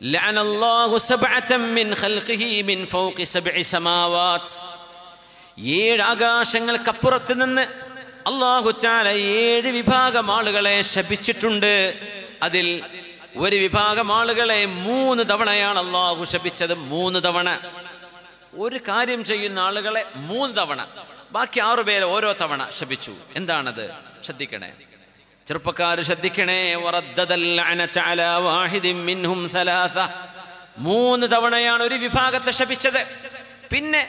لعن الله سبعة من خلقه من فوق سبع سماوات ഏഴ് ആകാശങ്ങൾക്കപ്പുറത്ത് നിന്ന് അള്ളാഹു ചാല ഏഴ് വിഭാഗം ആളുകളെ ശപിച്ചിട്ടുണ്ട് അതിൽ ഒരു വിഭാഗം ആളുകളെ മൂന്ന് തവണയാണ് അള്ളാഹു ശപിച്ചത് മൂന്ന് തവണ ഒരു കാര്യം ചെയ്യുന്ന ആളുകളെ മൂന്ന് തവണ ബാക്കി പേരെ ഓരോ തവണ ശപിച്ചു എന്താണത് ശ്രദ്ധിക്കണേ ചെറുപ്പക്കാർ ശ്രദ്ധിക്കണേ മൂന്ന് തവണയാണ് ഒരു വിഭാഗത്തെ ശപിച്ചത് പിന്നെ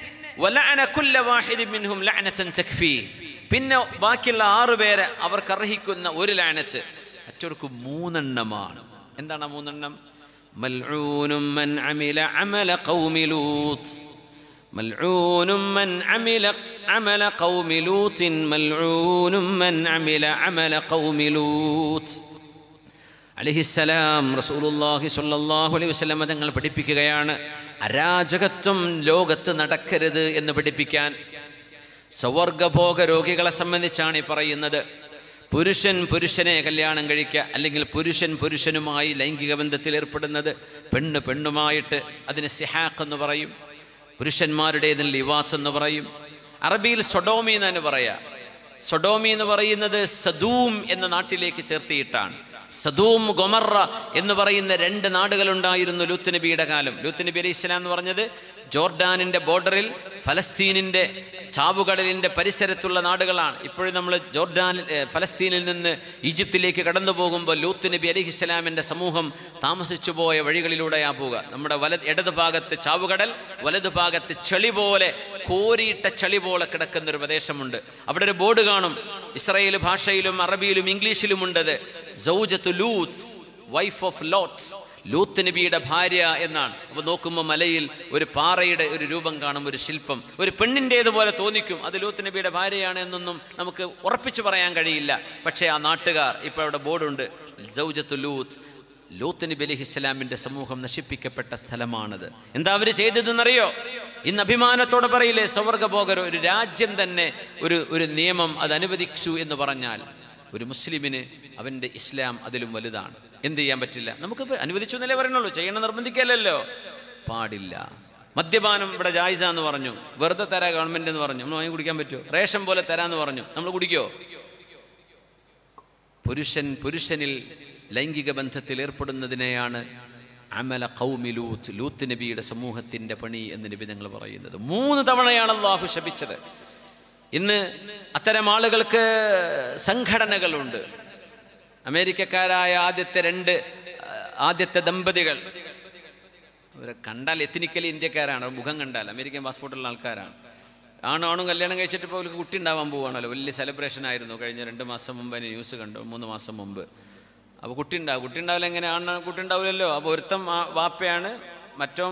പിന്നെ ബാക്കിയുള്ള ആറു പേരെ അവർക്ക് അർഹിക്കുന്ന ഒരു ലാനത്ത് മറ്റവർക്ക് മൂന്നെണ്ണമാണ് എന്താണ് മൂന്നെണ്ണം മൽഊനും മൻ അമില അമല ഖൗമി ലൂത്തിൻ മൽഊനും മൻ അമില അമല ഖൗമി ലൂത്ത് അലിഹിസ്സലാം റസൂലുള്ളാഹി സ്വല്ലല്ലാഹു അലൈഹി വസല്ലം തങ്ങൾ പഠിപ്പിക്കുകയാണ് അരാജകത്വം ലോകത്ത് നടക്കരുത് എന്ന് പഠിപ്പിക്കാൻ സ്വവർഗഭോഗ രോഗികളെ സംബന്ധിച്ചാണ് ഈ പറയുന്നത് പുരുഷൻ പുരുഷനെ കല്യാണം കഴിക്കുക അല്ലെങ്കിൽ പുരുഷൻ പുരുഷനുമായി ലൈംഗിക ബന്ധത്തിൽ ഏർപ്പെടുന്നത് പെണ്ണ് പെണ്ണുമായിട്ട് അതിന് സിഹാഖ് എന്ന് പറയും പുരുഷന്മാരുടേതിൽ ലിവാത്ത് എന്ന് പറയും അറബിയിൽ സൊഡോമി എന്ന് പറയാ സൊഡോമി എന്ന് പറയുന്നത് സദൂം എന്ന നാട്ടിലേക്ക് ചേർത്തിയിട്ടാണ് സദൂം ഗൊമറ എന്ന് പറയുന്ന രണ്ട് നാടുകളുണ്ടായിരുന്നു ലൂത്ത് നബിയുടെ കാലം ലൂത്ത് നബി അലൈഹി ഇസ്ലാം എന്ന് പറഞ്ഞത് ജോർഡാനിൻ്റെ ബോർഡറിൽ ഫലസ്തീനിൻ്റെ ചാവുകടലിൻ്റെ പരിസരത്തുള്ള നാടുകളാണ് ഇപ്പോഴും നമ്മൾ ജോർഡാൻ ഫലസ്തീനിൽ നിന്ന് ഈജിപ്തിലേക്ക് കടന്നു പോകുമ്പോൾ ലൂത്ത് നബി അലിഹിസ്ലാമിൻ്റെ സമൂഹം താമസിച്ചു പോയ വഴികളിലൂടെയാണ് പോവുക നമ്മുടെ വലത് ഇടതു ഭാഗത്ത് ചാവുകടൽ വലതു ഭാഗത്ത് ചെളി പോലെ കോരിയിട്ട ചെളി പോലെ കിടക്കുന്ന ഒരു പ്രദേശമുണ്ട് അവിടെ ഒരു ബോർഡ് കാണും ഇസ്രയേൽ ഭാഷയിലും അറബിയിലും ഇംഗ്ലീഷിലുമുണ്ടത് സൗജത്ത് ലൂത്ത്സ് വൈഫ് ഓഫ് ലോട്ട്സ് ലൂത്ത് നബിയുടെ ഭാര്യ എന്നാണ് അപ്പോൾ നോക്കുമ്പോൾ മലയിൽ ഒരു പാറയുടെ ഒരു രൂപം കാണും ഒരു ശില്പം ഒരു പെണ്ണിൻ്റേതുപോലെ തോന്നിക്കും അത് ലൂത്ത് നബിയുടെ ഭാര്യയാണ് എന്നൊന്നും നമുക്ക് ഉറപ്പിച്ചു പറയാൻ കഴിയില്ല പക്ഷേ ആ നാട്ടുകാർ ഇപ്പോൾ അവിടെ ബോർഡുണ്ട് ജൗജത്ത് ലൂത്ത് ലൂത്ത് നബി അലഹി ഇസ്ലാമിൻ്റെ സമൂഹം നശിപ്പിക്കപ്പെട്ട സ്ഥലമാണത് എന്താ അവർ ചെയ്തതെന്നറിയോ ഇന്ന് അഭിമാനത്തോടെ പറയില്ലേ സ്വർഗഭോഗർ ഒരു രാജ്യം തന്നെ ഒരു ഒരു നിയമം അത് അനുവദിച്ചു എന്ന് പറഞ്ഞാൽ ഒരു മുസ്ലിമിന് അവൻ്റെ ഇസ്ലാം അതിലും വലുതാണ് എന്ത് ചെയ്യാൻ പറ്റില്ല നമുക്ക് അനുവദിച്ചു എന്നല്ലേ പറയണുള്ളൂ ചെയ്യണം നിർബന്ധിക്കല്ലല്ലോ പാടില്ല മദ്യപാനം ഇവിടെ ജായിസ എന്ന് പറഞ്ഞു വെറുതെ തരാ ഗവൺമെന്റ് എന്ന് പറഞ്ഞു നമ്മൾ വാങ്ങി കുടിക്കാൻ പറ്റുമോ റേഷൻ പോലെ തരാന്ന് പറഞ്ഞു നമ്മൾ കുടിക്കോ പുരുഷൻ പുരുഷനിൽ ലൈംഗിക ബന്ധത്തിൽ ഏർപ്പെടുന്നതിനെയാണ് അമല കൗമി ലൂത്ത് ലൂത്ത് നബിയുടെ സമൂഹത്തിന്റെ പണി എന്ന് നബി ഞങ്ങൾ പറയുന്നത് മൂന്ന് തവണയാണ് അള്ളാഹു ശപിച്ചത് ഇന്ന് അത്തരം ആളുകൾക്ക് സംഘടനകളുണ്ട് അമേരിക്കക്കാരായ ആദ്യത്തെ രണ്ട് ആദ്യത്തെ ദമ്പതികൾ അവരെ കണ്ടാൽ എത്തിനിക്കലി ഇന്ത്യക്കാരാണ് മുഖം കണ്ടാൽ അമേരിക്കൻ പാസ്പോർട്ടുള്ള ആൾക്കാരാണ് ആണ് ആണോ കല്യാണം കഴിച്ചിട്ട് ഇപ്പോൾ അവർക്ക് കുട്ടി ഉണ്ടാവാൻ പോവുകയാണല്ലോ വലിയ സെലിബ്രേഷൻ ആയിരുന്നു കഴിഞ്ഞ രണ്ട് മാസം മുമ്പ് അതിന് ന്യൂസ് കണ്ടു മൂന്ന് മാസം മുമ്പ് അപ്പോൾ കുട്ടി ഉണ്ടാവും കുട്ടി ഉണ്ടാവില്ല എങ്ങനെ ആണ് കുട്ടി ഉണ്ടാവില്ലല്ലോ അപ്പോൾ ഒരുത്തം വാപ്പയാണ് മറ്റോ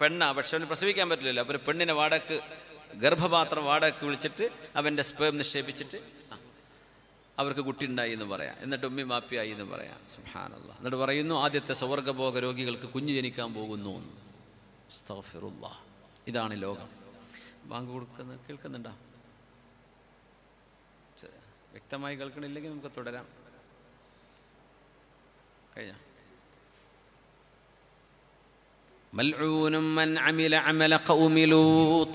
പെണ്ണാണ് പക്ഷെ അവന് പ്രസവിക്കാൻ പറ്റില്ലല്ലോ അപ്പോൾ ഒരു പെണ്ണിനെ വാടക്ക് ഗർഭപാത്രം വാടകയ്ക്ക് വിളിച്ചിട്ട് അവൻ്റെ സ്പേം നിക്ഷേപിച്ചിട്ട് അവർക്ക് കുട്ടി ഉണ്ടായി എന്ന് പറയാം എന്നിട്ട് ഉമ്മി മാപ്പിയായി എന്ന് പറയാം സുഹാന എന്നിട്ട് പറയുന്നു ആദ്യത്തെ സ്വർഗഭോഗ രോഗികൾക്ക് കുഞ്ഞു ജനിക്കാൻ പോകുന്നു ഇതാണ് ലോകം ബാങ്ക് കൊടുക്കുന്ന കേൾക്കുന്നുണ്ടോ വ്യക്തമായി കേൾക്കണില്ലെങ്കിൽ നമുക്ക് തുടരാം കഴിഞ്ഞ ملعون മൻ عمل അമല قوم لوط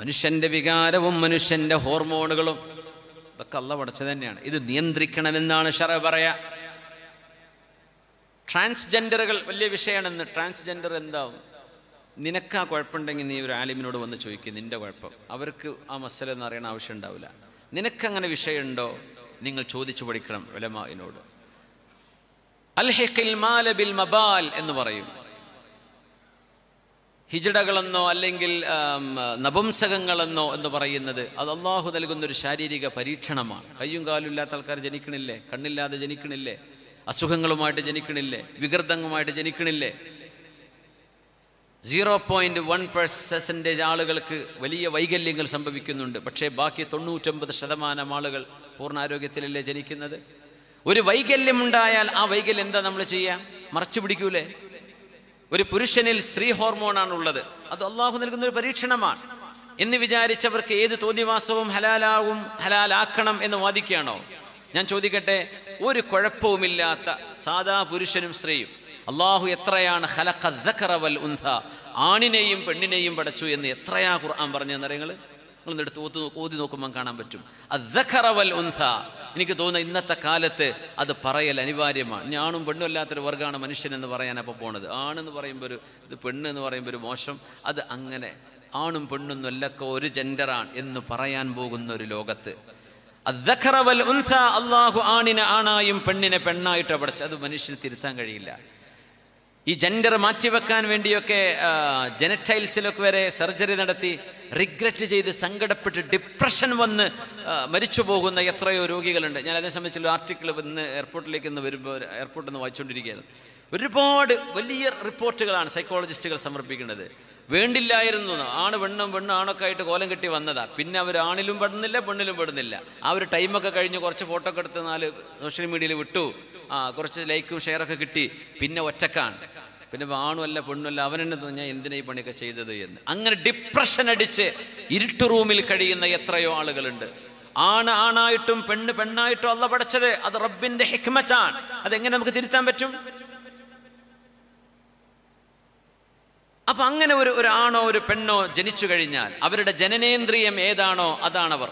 മനുഷ്യൻ്റെ വികാരവും മനുഷ്യൻ്റെ ഹോർമോണുകളും ഇതൊക്കെ അള്ള പടച്ചു തന്നെയാണ് ഇത് നിയന്ത്രിക്കണമെന്നാണ് ഷറ പറയാ ട്രാൻസ്ജെൻഡറുകൾ വലിയ വിഷയമാണെന്ന് ട്രാൻസ്ജെൻഡർ എന്താവും നിനക്ക് ആ കുഴപ്പമുണ്ടെങ്കിൽ നീ ഒരു ആലിമിനോട് വന്ന് ചോദിക്കും നിന്റെ കുഴപ്പം അവർക്ക് ആ മസല എന്ന് അറിയണ ആവശ്യം ഉണ്ടാവില്ല നിനക്കങ്ങനെ വിഷയമുണ്ടോ നിങ്ങൾ ചോദിച്ചു പഠിക്കണം വലമാനോട് അൽ മബാൽ എന്ന് പറയും ഹിജടകളെന്നോ അല്ലെങ്കിൽ നപുംസകങ്ങളെന്നോ എന്ന് പറയുന്നത് അത് അള്ളാഹു നൽകുന്നൊരു ശാരീരിക പരീക്ഷണമാണ് കയ്യും കാലും ഇല്ലാത്ത ആൾക്കാർ ജനിക്കണില്ലേ കണ്ണില്ലാതെ ജനിക്കണില്ലേ അസുഖങ്ങളുമായിട്ട് ജനിക്കണില്ലേ വികൃതങ്ങളുമായിട്ട് ജനിക്കണില്ലേ സീറോ പോയിന്റ് വൺ പെർസെൻറ്റേജ് ആളുകൾക്ക് വലിയ വൈകല്യങ്ങൾ സംഭവിക്കുന്നുണ്ട് പക്ഷേ ബാക്കി തൊണ്ണൂറ്റൊമ്പത് ശതമാനം ആളുകൾ പൂർണ്ണാരോഗ്യത്തിലല്ലേ ജനിക്കുന്നത് ഒരു ഉണ്ടായാൽ ആ വൈകല്യം എന്താ നമ്മൾ ചെയ്യാം മറച്ചു പിടിക്കൂലേ ഒരു പുരുഷനിൽ സ്ത്രീ ഹോർമോണാണ് ഉള്ളത് അത് അള്ളാഹു നൽകുന്ന ഒരു പരീക്ഷണമാണ് എന്ന് വിചാരിച്ചവർക്ക് ഏത് തോന്നിവാസവും ഹലാലാവും ഹലാലാക്കണം എന്ന് വാദിക്കുകയാണോ ഞാൻ ചോദിക്കട്ടെ ഒരു കുഴപ്പവുമില്ലാത്ത സാധാ പുരുഷനും സ്ത്രീയും അള്ളാഹു എത്രയാണ് ഹലഖ ഉൻസ ആണിനെയും പെണ്ണിനെയും പടച്ചു എന്ന് എത്രയാ ഖുർആൻ പറഞ്ഞു എന്നറിയങ്ങള് നിങ്ങളൊന്ന് എടുത്ത് ഓത്ത് ഓതി നോക്കുമ്പോൾ കാണാൻ പറ്റും അദ്ധഖറവൽ ഉൻസ എനിക്ക് തോന്നുന്ന ഇന്നത്തെ കാലത്ത് അത് പറയൽ അനിവാര്യമാണ് ഞാനും പെണ്ണും അല്ലാത്തൊരു വർഗ്ഗമാണ് മനുഷ്യനെന്ന് പറയാൻ അപ്പോൾ പോണത് ആണെന്ന് പറയുമ്പോൾ ഒരു ഇത് പെണ്ണ് എന്ന് പറയുമ്പോൾ ഒരു മോശം അത് അങ്ങനെ ആണും പെണ്ണും ഒല്ലൊക്കെ ഒരു ജെൻഡറാണ് എന്ന് പറയാൻ പോകുന്ന ഒരു ലോകത്ത് അള്ളാഹു ആണിനെ ആണായും പെണ്ണിനെ പെണ്ണായിട്ട് പഠിച്ചത് അത് മനുഷ്യന് തിരുത്താൻ കഴിയില്ല ഈ ജെൻഡർ മാറ്റിവെക്കാൻ വേണ്ടിയൊക്കെ ജനറ്റൈൽസിലൊക്കെ വരെ സർജറി നടത്തി റിഗ്രറ്റ് ചെയ്ത് സങ്കടപ്പെട്ട് ഡിപ്രഷൻ വന്ന് മരിച്ചു പോകുന്ന എത്രയോ രോഗികളുണ്ട് ഞാൻ അതിനെ സംബന്ധിച്ചുള്ള ആർട്ടിക്കിൾ ഇന്ന് എയർപോർട്ടിലേക്ക് ഇന്ന് വരുമ്പോൾ എയർപോർട്ടിൽ നിന്ന് വായിച്ചുകൊണ്ടിരിക്കുകയാണ് ഒരുപാട് വലിയ റിപ്പോർട്ടുകളാണ് സൈക്കോളജിസ്റ്റുകൾ സമർപ്പിക്കുന്നത് വേണ്ടില്ലായിരുന്നു ആണ് പെണ്ണും പെണ്ണും ആണൊക്കെ ആയിട്ട് കോലം കെട്ടി വന്നതാ പിന്നെ അവർ ആണിലും പെടുന്നില്ല പെണ്ണിലും പെടുന്നില്ല ആ ഒരു ടൈമൊക്കെ കഴിഞ്ഞ് കുറച്ച് ഫോട്ടോ ഒക്കെ എടുത്ത് നാല് സോഷ്യൽ മീഡിയയിൽ വിട്ടു ആ കുറച്ച് ലൈക്കും ഷെയറൊക്കെ കിട്ടി പിന്നെ ഒറ്റക്കാണ് പിന്നെ വാണുമല്ല പെണ്ണുമല്ല അവനെന്നെ തോന്നിയ എന്തിനാ ഈ പണിയൊക്കെ ചെയ്തത് എന്ന് അങ്ങനെ ഡിപ്രഷൻ അടിച്ച് ഇരുട്ട് റൂമിൽ കഴിയുന്ന എത്രയോ ആളുകളുണ്ട് ആണ് ആണായിട്ടും പെണ്ണ് പെണ്ണായിട്ടും അല്ല പഠിച്ചത് അത് റബ്ബിന്റെ ഹിക്മച്ചാണ് അതെങ്ങനെ നമുക്ക് തിരുത്താൻ പറ്റും അപ്പൊ അങ്ങനെ ഒരു ഒരാണോ ഒരു പെണ്ണോ ജനിച്ചു കഴിഞ്ഞാൽ അവരുടെ ജനനേന്ദ്രിയം ഏതാണോ അതാണവർ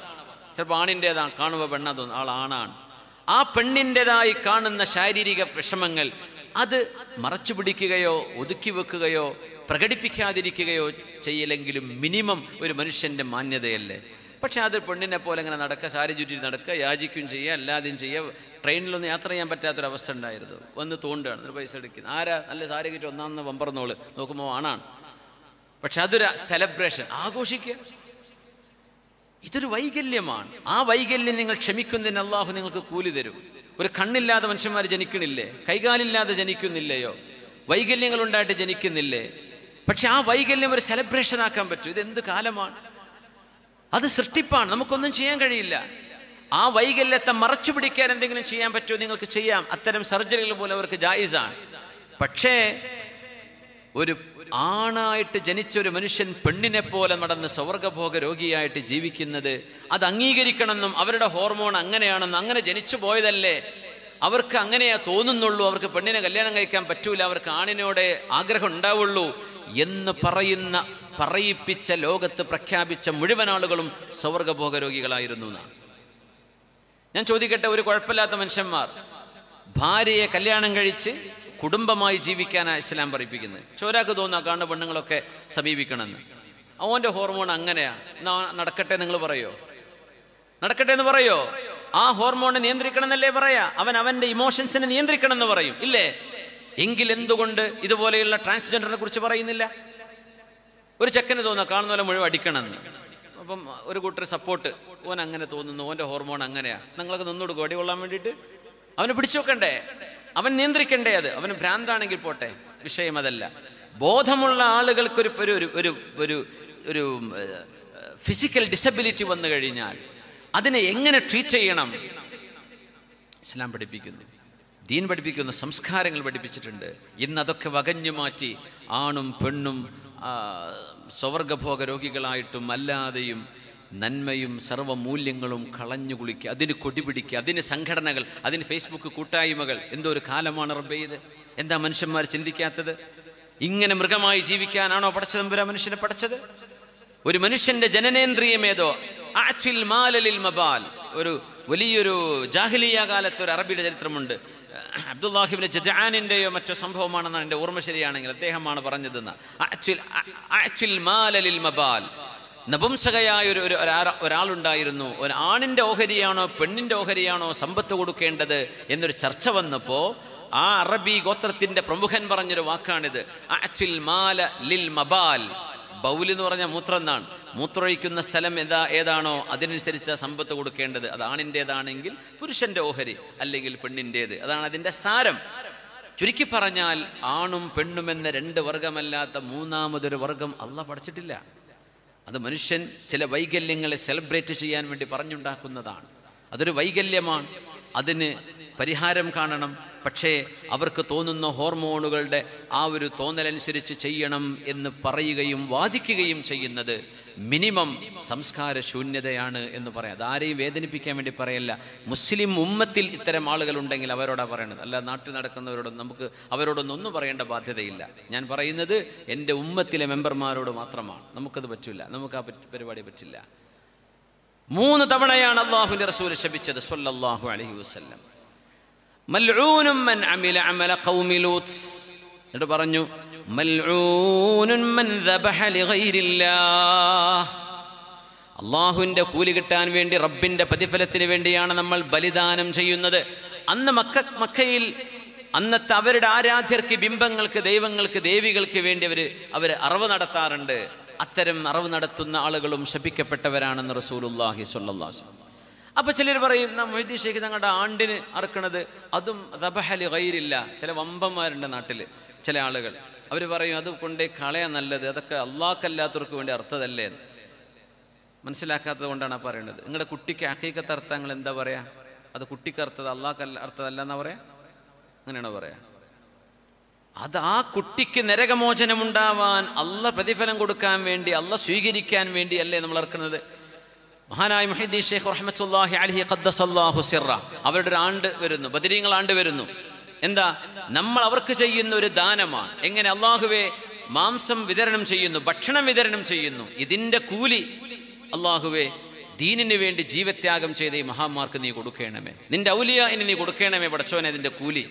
ചിലപ്പോൾ ആണിൻ്റെതാണ് കാണുമ്പോൾ പെണ്ണാ തോന്നുന്നു ആൾ ആണാണ് ആ പെണ്ണിൻ്റെതായി കാണുന്ന ശാരീരിക വിഷമങ്ങൾ അത് മറച്ചു പിടിക്കുകയോ ഒതുക്കി വെക്കുകയോ പ്രകടിപ്പിക്കാതിരിക്കുകയോ ചെയ്യില്ലെങ്കിലും മിനിമം ഒരു മനുഷ്യൻ്റെ മാന്യതയല്ലേ പക്ഷെ അത് പെണ്ണിനെ പോലെ അങ്ങനെ നടക്കുക സാരി ചുറ്റി നടക്കുക യാചിക്കും ചെയ്യുക അല്ലാതെയും ചെയ്യുക ട്രെയിനിലൊന്നും യാത്ര ചെയ്യാൻ പറ്റാത്തൊരവസ്ഥ ഉണ്ടായിരുന്നു വന്ന് തോണ്ടാണ് ഒരു പൈസ എടുക്കുന്നത് ആരാ നല്ല സാരി കിട്ടി ഒന്നാമെന്ന് വമ്പറന്നോള് നോക്കുമ്പോൾ ആണാണ് പക്ഷെ അതൊരു സെലബ്രേഷൻ ആഘോഷിക്കുക ഇതൊരു വൈകല്യമാണ് ആ വൈകല്യം നിങ്ങൾ ക്ഷമിക്കുന്നതിന് അള്ളാഹു നിങ്ങൾക്ക് കൂലി തരും ഒരു കണ്ണില്ലാതെ മനുഷ്യന്മാർ ജനിക്കണില്ലേ കൈകാലില്ലാതെ ജനിക്കുന്നില്ലയോ വൈകല്യങ്ങൾ ഉണ്ടായിട്ട് ജനിക്കുന്നില്ലേ പക്ഷെ ആ വൈകല്യം ഒരു സെലിബ്രേഷൻ ആക്കാൻ പറ്റും ഇത് എന്ത് കാലമാണ് അത് സൃഷ്ടിപ്പാണ് നമുക്കൊന്നും ചെയ്യാൻ കഴിയില്ല ആ വൈകല്യത്തെ മറച്ചു പിടിക്കാൻ എന്തെങ്കിലും ചെയ്യാൻ പറ്റുമോ നിങ്ങൾക്ക് ചെയ്യാം അത്തരം സർജറികൾ പോലും അവർക്ക് ജായിസാണ് പക്ഷേ ഒരു ആണായിട്ട് ജനിച്ചൊരു മനുഷ്യൻ പെണ്ണിനെ പോലെ നടന്ന് സ്വർഗഭോഗ രോഗിയായിട്ട് ജീവിക്കുന്നത് അത് അംഗീകരിക്കണമെന്നും അവരുടെ ഹോർമോൺ അങ്ങനെയാണെന്നും അങ്ങനെ ജനിച്ചു പോയതല്ലേ അവർക്ക് അങ്ങനെയാ തോന്നുന്നുള്ളൂ അവർക്ക് പെണ്ണിനെ കല്യാണം കഴിക്കാൻ പറ്റൂല അവർക്ക് ആണിനോട് ആഗ്രഹം ഉണ്ടാവുള്ളൂ എന്ന് പറയുന്ന പറയിപ്പിച്ച ലോകത്ത് പ്രഖ്യാപിച്ച മുഴുവൻ ആളുകളും സ്വർഗഭോഗ രോഗികളായിരുന്നു എന്നാണ് ഞാൻ ചോദിക്കട്ടെ ഒരു കുഴപ്പമില്ലാത്ത മനുഷ്യന്മാർ ഭാര്യയെ കല്യാണം കഴിച്ച് കുടുംബമായി ജീവിക്കാനാണ് ഇസ്ലാം പറയിപ്പിക്കുന്നത് ചോരാക്ക് തോന്നുക കാണുന്ന പെണ്ണുങ്ങളൊക്കെ സമീപിക്കണമെന്ന് അവന്റെ ഹോർമോൺ അങ്ങനെയാ നടക്കട്ടെ നിങ്ങൾ പറയോ നടക്കട്ടെ എന്ന് പറയോ ആ ഹോർമോണിനെ നിയന്ത്രിക്കണം എന്നല്ലേ പറയാ അവൻ അവന്റെ ഇമോഷൻസിനെ നിയന്ത്രിക്കണം എന്ന് പറയും ഇല്ലേ എങ്കിൽ എന്തുകൊണ്ട് ഇതുപോലെയുള്ള ട്രാൻസ്ജെൻഡറിനെ കുറിച്ച് പറയുന്നില്ല ഒരു ചെക്കന് തോന്നുക കാണുന്ന പോലെ മുഴുവൻ അടിക്കണമെന്ന് അപ്പം ഒരു കൂട്ടർ സപ്പോർട്ട് ഓൻ അങ്ങനെ തോന്നുന്നു ഓൻ്റെ ഹോർമോൺ അങ്ങനെയാ നിങ്ങളൊക്കെ നിന്നോട് കൊടുക്കും അടി കൊള്ളാൻ വേണ്ടിയിട്ട് അവന് പിടിച്ചു വെക്കണ്ടേ അവൻ നിയന്ത്രിക്കണ്ടേ അത് അവന് ഭ്രാന്താണെങ്കിൽ പോട്ടെ വിഷയം അതല്ല ബോധമുള്ള ആളുകൾക്കൊരു ഒരു ഒരു ഒരു ഒരു ഫിസിക്കൽ ഡിസബിലിറ്റി വന്നു കഴിഞ്ഞാൽ അതിനെ എങ്ങനെ ട്രീറ്റ് ചെയ്യണം ഇസ്ലാം പഠിപ്പിക്കുന്നു ദീൻ പഠിപ്പിക്കുന്ന സംസ്കാരങ്ങൾ പഠിപ്പിച്ചിട്ടുണ്ട് ഇന്ന് അതൊക്കെ വകഞ്ഞു മാറ്റി ആണും പെണ്ണും സ്വർഗഭോഗ രോഗികളായിട്ടും അല്ലാതെയും നന്മയും സർവ്വമൂല്യങ്ങളും കളഞ്ഞു കുളിക്കുക അതിന് കൊടിപിടിക്കുക അതിന് സംഘടനകൾ അതിന് ഫേസ്ബുക്ക് കൂട്ടായ്മകൾ എന്തോ ഒരു കാലമാണ് റബ്ബെയ്ത് എന്താ മനുഷ്യന്മാർ ചിന്തിക്കാത്തത് ഇങ്ങനെ മൃഗമായി ജീവിക്കാനാണോ പഠിച്ചത് തമ്പുര മനുഷ്യനെ പടച്ചത് ഒരു മനുഷ്യന്റെ ജനനേന്ദ്രിയമേതോ മാലലിൽ മബാൽ ഒരു വലിയൊരു ജാഹിലിയ കാലത്ത് ഒരു അറബിയുടെ ചരിത്രമുണ്ട് അബ്ദുല്ലാഹിബിന് ജജാനിൻ്റെയോ മറ്റോ സംഭവമാണെന്നാണ് എൻ്റെ ഓർമ്മ ശരിയാണെങ്കിൽ അദ്ദേഹമാണ് പറഞ്ഞതെന്ന് മബാൽ നപുംസകയായ ഒരു ഒരു ഒരാളുണ്ടായിരുന്നു ഒരു ആണിൻ്റെ ഓഹരിയാണോ പെണ്ണിൻ്റെ ഓഹരിയാണോ സമ്പത്ത് കൊടുക്കേണ്ടത് എന്നൊരു ചർച്ച വന്നപ്പോൾ ആ അറബി ഗോത്രത്തിൻ്റെ പ്രമുഖൻ പറഞ്ഞൊരു വാക്കാണിത് അച്ചുൽ മാല ലിൽ മബാൽ ബൗൽ എന്ന് പറഞ്ഞ മൂത്രം എന്നാണ് ഒഴിക്കുന്ന സ്ഥലം ഏതാ ഏതാണോ അതിനനുസരിച്ച് സമ്പത്ത് കൊടുക്കേണ്ടത് അത് ആണിൻ്റെതാണെങ്കിൽ പുരുഷൻ്റെ ഓഹരി അല്ലെങ്കിൽ പെണ്ണിൻ്റെത് അതാണ് അതിൻ്റെ സാരം ചുരുക്കി പറഞ്ഞാൽ ആണും എന്ന രണ്ട് വർഗമല്ലാത്ത മൂന്നാമതൊരു വർഗം അള്ള പഠിച്ചിട്ടില്ല അത് മനുഷ്യൻ ചില വൈകല്യങ്ങളെ സെലിബ്രേറ്റ് ചെയ്യാൻ വേണ്ടി പറഞ്ഞുണ്ടാക്കുന്നതാണ് അതൊരു വൈകല്യമാണ് അതിന് പരിഹാരം കാണണം പക്ഷേ അവർക്ക് തോന്നുന്ന ഹോർമോണുകളുടെ ആ ഒരു തോന്നലനുസരിച്ച് ചെയ്യണം എന്ന് പറയുകയും വാദിക്കുകയും ചെയ്യുന്നത് മിനിമം സംസ്കാര ശൂന്യതയാണ് എന്ന് പറയാം അതാരെയും വേദനിപ്പിക്കാൻ വേണ്ടി പറയല്ല മുസ്ലിം ഉമ്മത്തിൽ ഇത്തരം ആളുകളുണ്ടെങ്കിൽ അവരോടാ പറയണത് അല്ല നാട്ടിൽ നടക്കുന്നവരോടൊന്നും നമുക്ക് അവരോടൊന്നും ഒന്നും പറയേണ്ട ബാധ്യതയില്ല ഞാൻ പറയുന്നത് എൻ്റെ ഉമ്മത്തിലെ മെമ്പർമാരോട് മാത്രമാണ് നമുക്കത് പറ്റില്ല നമുക്ക് ആ പരിപാടി പറ്റില്ല മൂന്ന് തവണയാണ് അള്ളാഹുവിൻ്റെ റസൂൽ ശപിച്ചത് സൊല്ലാഹു അലഹി വസ്ല്ലം മൻ അമില അമല ഖൗമി എന്നിട്ട് പറഞ്ഞു അള്ളാഹുവിന്റെ മൻ കൂലി കിട്ടാൻ വേണ്ടി റബ്ബിന്റെ പ്രതിഫലത്തിന് വേണ്ടിയാണ് നമ്മൾ ബലിദാനം ചെയ്യുന്നത് അന്ന് മക്ക മക്കയിൽ അന്നത്തെ അവരുടെ ആരാധ്യർക്ക് ബിംബങ്ങൾക്ക് ദൈവങ്ങൾക്ക് ദേവികൾക്ക് വേണ്ടി അവർ അവർ അറിവ് നടത്താറുണ്ട് അത്തരം അറിവ് നടത്തുന്ന ആളുകളും ശപിക്കപ്പെട്ടവരാണെന്ന് അള്ളാഹി സ്വല്ലാ അപ്പോൾ ചിലർ പറയും നാം മൊയ്തീൻ ഷെയ്ഖ് തങ്ങളുടെ ആണ്ടിന് അറക്കണത് അതും റബഹലി ഗൈരില്ല ചില വമ്പന്മാരുണ്ട് നാട്ടില് ചില ആളുകൾ അവർ പറയും അത് കൊണ്ടേ കളയാ നല്ലത് അതൊക്കെ അള്ളാഹ്ക്കല്ലാത്തവർക്ക് വേണ്ടി അർത്ഥതല്ലേ മനസ്സിലാക്കാത്തത് കൊണ്ടാണ് പറയുന്നത് നിങ്ങളുടെ കുട്ടിക്ക് അക്കീക്കത്ത് അർത്ഥങ്ങൾ എന്താ പറയാ അത് കുട്ടിക്ക് അർത്ഥത് അള്ളാഹ് അർത്ഥതല്ല എന്നാ പറയാ അങ്ങനെയാണോ പറയാ അത് ആ കുട്ടിക്ക് നരകമോചനമുണ്ടാവാൻ അല്ല പ്രതിഫലം കൊടുക്കാൻ വേണ്ടി അല്ല സ്വീകരിക്കാൻ വേണ്ടി അല്ലേ നമ്മൾ ഇറക്കുന്നത് മഹാനായ മൊഹീദ്ദീൻ ഷെയ്ഖ് റഹ്മത്തുല്ലാഹി അലഹി ഖദ്ദസല്ലാഹു സിറ അവരുടെ ഒരു ആണ്ട് വരുന്നു ബദരീങ്ങൾ ആണ്ട് വരുന്നു എന്താ നമ്മൾ അവർക്ക് ചെയ്യുന്ന ഒരു ദാനമാണ് എങ്ങനെ അള്ളാഹുവെ മാംസം വിതരണം ചെയ്യുന്നു ഭക്ഷണം വിതരണം ചെയ്യുന്നു ഇതിന്റെ കൂലി അള്ളാഹുവെ ദീനിന് വേണ്ടി ജീവത്യാഗം ചെയ്ത ഈ മഹാന്മാർക്ക് നീ കൊടുക്കണമേ നിന്റെ ഔലിയ ഇനി നീ കൊടുക്കണമേ പടച്ചോനെ അതിന്റെ കൂലി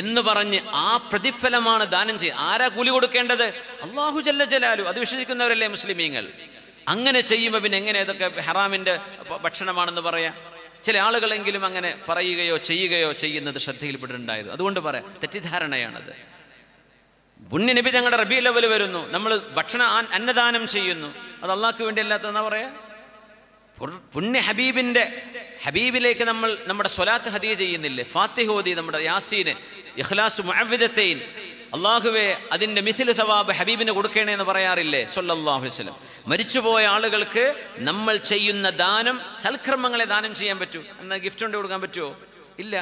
എന്ന് പറഞ്ഞ് ആ പ്രതിഫലമാണ് ദാനം ചെയ്യുക ആരാ കൂലി കൊടുക്കേണ്ടത് അള്ളാഹു ജല്ല ജലാലു അത് വിശ്വസിക്കുന്നവരല്ലേ മുസ്ലിമീങ്ങൾ അങ്ങനെ ചെയ്യുമ്പോൾ പിന്നെ എങ്ങനെ ഇതൊക്കെ ഹറാമിൻ്റെ ഭക്ഷണമാണെന്ന് പറയാം ചില ആളുകളെങ്കിലും അങ്ങനെ പറയുകയോ ചെയ്യുകയോ ചെയ്യുന്നത് ശ്രദ്ധയിൽപ്പെട്ടിട്ടുണ്ടായത് അതുകൊണ്ട് പറയാം തെറ്റിദ്ധാരണയാണത് പുണ്യ നബി ഞങ്ങളുടെ റബി ലെവൽ വരുന്നു നമ്മൾ ഭക്ഷണ അന്നദാനം ചെയ്യുന്നു അത് അള്ളാഹ്ക്ക് വേണ്ടി അല്ലാത്തതെന്നാ പറയാ പുണ്യ ഹബീബിൻ്റെ ഹബീബിലേക്ക് നമ്മൾ നമ്മുടെ സ്വലാത്ത് ഹദിയ ചെയ്യുന്നില്ലേ ഫാത്തിഹോദി നമ്മുടെ യാസീന് ഇഖ്ലാസ് മുഅവ്വിദത്തൈൻ അള്ളാഹുവെ അതിൻ്റെ മിഥിൽ സവാബ് ഹബീബിന് കൊടുക്കണേ എന്ന് പറയാറില്ലേ സൊല്ലാഹു മരിച്ചുപോയ ആളുകൾക്ക് നമ്മൾ ചെയ്യുന്ന ദാനം സൽക്രമങ്ങളെ ദാനം ചെയ്യാൻ പറ്റൂ എന്നാൽ ഗിഫ്റ്റ് കൊണ്ട് കൊടുക്കാൻ പറ്റുമോ ഇല്ല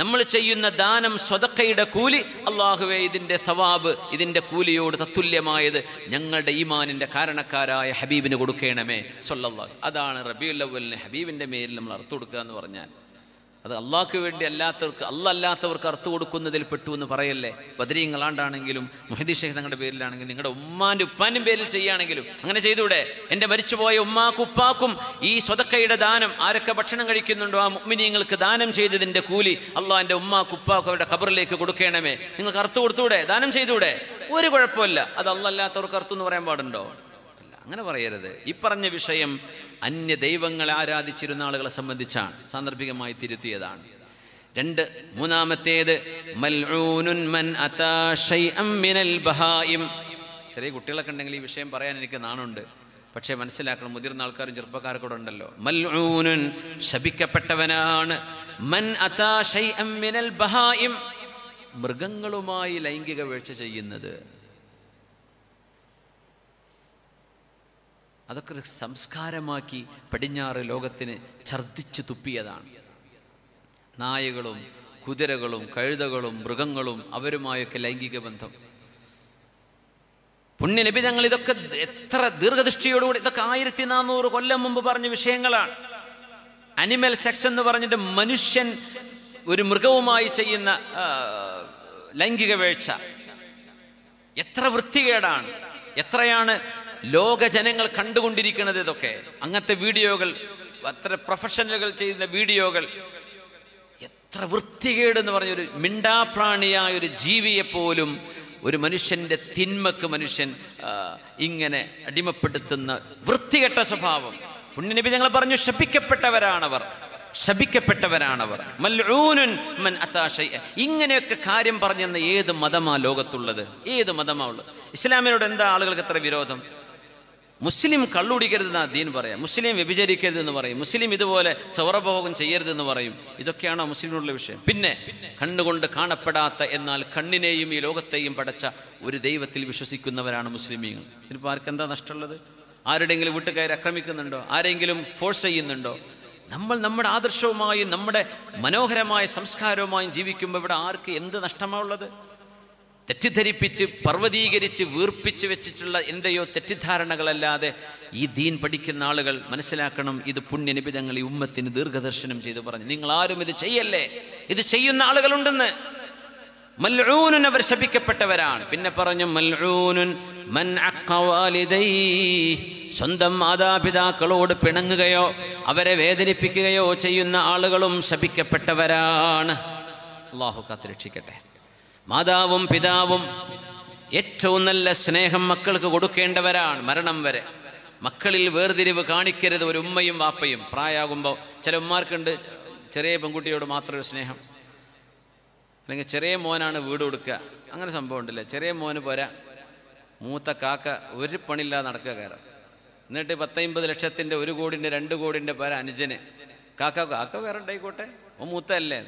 നമ്മൾ ചെയ്യുന്ന ദാനം സ്വതക്കയുടെ കൂലി അള്ളാഹുവെ ഇതിൻ്റെ സവാബ് ഇതിൻ്റെ കൂലിയോട് തത്തുല്യമായത് ഞങ്ങളുടെ ഈമാനിൻ്റെ കാരണക്കാരായ ഹബീബിന് കൊടുക്കണമേ സൊല്ലാഹു അതാണ് റബിയുല്ലവലിന് ഹബീബിൻ്റെ മേലിൽ നമ്മൾ അർത്ഥം കൊടുക്കുക എന്ന് പറഞ്ഞാൽ അത് അള്ളാഹ്ക്ക് വേണ്ടി അല്ലാത്തവർക്ക് അല്ല അല്ലാത്തവർക്ക് അർത്ഥം കൊടുക്കുന്നതിൽ പെട്ടു എന്ന് പറയല്ലേ ബദരീങ്ങളാണ്ടാണെങ്കിലും മൊഹിദി ഷെയ്ഖ് നിങ്ങളുടെ പേരിലാണെങ്കിലും നിങ്ങളുടെ ഉമ്മാൻ്റെ ഉപ്പാൻ്റെ പേരിൽ ചെയ്യുകയാണെങ്കിലും അങ്ങനെ ചെയ്തൂടെ എൻ്റെ മരിച്ചുപോയ ഉമ്മാക്കും ഉപ്പാക്കും ഈ സ്വതക്കയുടെ ദാനം ആരൊക്കെ ഭക്ഷണം കഴിക്കുന്നുണ്ടോ ആ മുഗ്മിനിയങ്ങൾക്ക് ദാനം ചെയ്തതിൻ്റെ കൂലി അള്ളാഹ് എൻ്റെ ഉമ്മാക്കും ഉപ്പാക്കും അവരുടെ ഖബറിലേക്ക് കൊടുക്കണമേ നിങ്ങൾക്ക് അർത്ഥം കൊടുത്തൂടെ ദാനം ചെയ്തൂടെ ഒരു കുഴപ്പമില്ല അത് അല്ല അല്ലാത്തവർക്ക് അർത്ഥം എന്ന് പറയാൻ പാടുണ്ടോ അങ്ങനെ പറയരുത് ഈ പറഞ്ഞ വിഷയം അന്യ ദൈവങ്ങളെ ആരാധിച്ചിരുന്ന ആളുകളെ സംബന്ധിച്ചാണ് സാന്ദർഭികമായി തിരുത്തിയതാണ് രണ്ട് മൂന്നാമത്തേത് ചെറിയ കുട്ടികളൊക്കെ ഉണ്ടെങ്കിൽ ഈ വിഷയം പറയാൻ എനിക്ക് നാണുണ്ട് പക്ഷേ മനസ്സിലാക്കണം മുതിർന്ന ആൾക്കാരും ചെറുപ്പക്കാരൊക്കെ കൂടെ ഉണ്ടല്ലോ മൽഊനുൻ ശപിക്കപ്പെട്ടവനാണ് മൻ അതാ മിനൽ ബഹായിം മൃഗങ്ങളുമായി ലൈംഗിക വീഴ്ച ചെയ്യുന്നത് അതൊക്കെ സംസ്കാരമാക്കി പടിഞ്ഞാറ് ലോകത്തിന് ഛർദ്ദിച്ചു തുപ്പിയതാണ് നായകളും കുതിരകളും കഴുതകളും മൃഗങ്ങളും അവരുമായൊക്കെ ലൈംഗിക ബന്ധം പുണ്യനബി ഞങ്ങൾ ഇതൊക്കെ എത്ര ദീർഘദൃഷ്ടിയോടുകൂടി ഇതൊക്കെ ആയിരത്തി നാനൂറ് കൊല്ലം മുമ്പ് പറഞ്ഞ വിഷയങ്ങളാണ് അനിമൽ സെക്സ് എന്ന് പറഞ്ഞിട്ട് മനുഷ്യൻ ഒരു മൃഗവുമായി ചെയ്യുന്ന ലൈംഗിക വേഴ്ച എത്ര വൃത്തികേടാണ് എത്രയാണ് ലോക ജനങ്ങൾ കണ്ടുകൊണ്ടിരിക്കുന്നത് ഇതൊക്കെ അങ്ങനത്തെ വീഡിയോകൾ അത്ര പ്രൊഫഷണലുകൾ ചെയ്യുന്ന വീഡിയോകൾ എത്ര വൃത്തികേട് എന്ന് ഒരു മിണ്ടാപ്രാണിയായ ഒരു ജീവിയെ പോലും ഒരു മനുഷ്യന്റെ തിന്മക്ക് മനുഷ്യൻ ഇങ്ങനെ അടിമപ്പെടുത്തുന്ന വൃത്തികെട്ട സ്വഭാവം പുണ്യനബി ഞങ്ങൾ പറഞ്ഞു ശപിക്കപ്പെട്ടവരാണവർ ശപിക്കപ്പെട്ടവരാണവർ ഇങ്ങനെയൊക്കെ കാര്യം പറഞ്ഞെന്ന ഏത് മതമാ ലോകത്തുള്ളത് ഏത് മതമാ ഉള്ളത് ഇസ്ലാമിനോട് എന്താ ആളുകൾക്ക് എത്ര വിരോധം മുസ്ലിം കള്ളുടിക്കരുതെന്ന് ദീൻ പറയാം മുസ്ലിം എന്ന് പറയും മുസ്ലിം ഇതുപോലെ സൗരഭോഗം ചെയ്യരുതെന്ന് പറയും ഇതൊക്കെയാണോ മുസ്ലിമിനുള്ള വിഷയം പിന്നെ കണ്ണുകൊണ്ട് കാണപ്പെടാത്ത എന്നാൽ കണ്ണിനെയും ഈ ലോകത്തെയും പടച്ച ഒരു ദൈവത്തിൽ വിശ്വസിക്കുന്നവരാണ് മുസ്ലിമീങ്ങൾ ഇതിപ്പോൾ ആർക്കെന്താ നഷ്ടമുള്ളത് ആരുടെങ്കിലും വീട്ടുകാരെ ആക്രമിക്കുന്നുണ്ടോ ആരെങ്കിലും ഫോഴ്സ് ചെയ്യുന്നുണ്ടോ നമ്മൾ നമ്മുടെ ആദർശവുമായും നമ്മുടെ മനോഹരമായ സംസ്കാരവുമായും ജീവിക്കുമ്പോൾ ഇവിടെ ആർക്ക് എന്ത് നഷ്ടമാണുള്ളത് തെറ്റിദ്ധരിപ്പിച്ച് പർവ്വതീകരിച്ച് വീർപ്പിച്ച് വെച്ചിട്ടുള്ള എന്തെയോ തെറ്റിദ്ധാരണകളല്ലാതെ ഈ ദീൻ പഠിക്കുന്ന ആളുകൾ മനസ്സിലാക്കണം ഇത് പുണ്യനിപിതങ്ങൾ ഈ ഉമ്മത്തിന് ദീർഘദർശനം ചെയ്തു പറഞ്ഞു നിങ്ങൾ ആരും ഇത് ചെയ്യല്ലേ ഇത് ചെയ്യുന്ന ആളുകളുണ്ടെന്ന് മൽഊനുൻ അവർ ശപിക്കപ്പെട്ടവരാണ് പിന്നെ പറഞ്ഞു മൽഊനുൻ മൻ സ്വന്തം മാതാപിതാക്കളോട് പിണങ്ങുകയോ അവരെ വേദനിപ്പിക്കുകയോ ചെയ്യുന്ന ആളുകളും ശപിക്കപ്പെട്ടവരാണ് അള്ളാഹു രക്ഷിക്കട്ടെ മാതാവും പിതാവും ഏറ്റവും നല്ല സ്നേഹം മക്കൾക്ക് കൊടുക്കേണ്ടവരാണ് മരണം വരെ മക്കളിൽ വേർതിരിവ് കാണിക്കരുത് ഒരു ഉമ്മയും വാപ്പയും പ്രായമാകുമ്പോൾ ചില ഉമ്മാർക്കുണ്ട് ചെറിയ പെൺകുട്ടിയോട് മാത്രം ഒരു സ്നേഹം അല്ലെങ്കിൽ ചെറിയ മോനാണ് വീട് കൊടുക്കുക അങ്ങനെ സംഭവം ഉണ്ടല്ലേ ചെറിയ മോന് പോരാ മൂത്ത കാക്ക ഒരു പണിയില്ലാതെ നടക്കുക കയറാം എന്നിട്ട് പത്തൊമ്പത് ലക്ഷത്തിൻ്റെ ഒരു കോടിൻ്റെ രണ്ട് കോടിൻ്റെ പേര അനുജന് കാക്ക കാക്ക വേറെ ഉണ്ടായിക്കോട്ടെ ഓ മൂത്തല്ലേ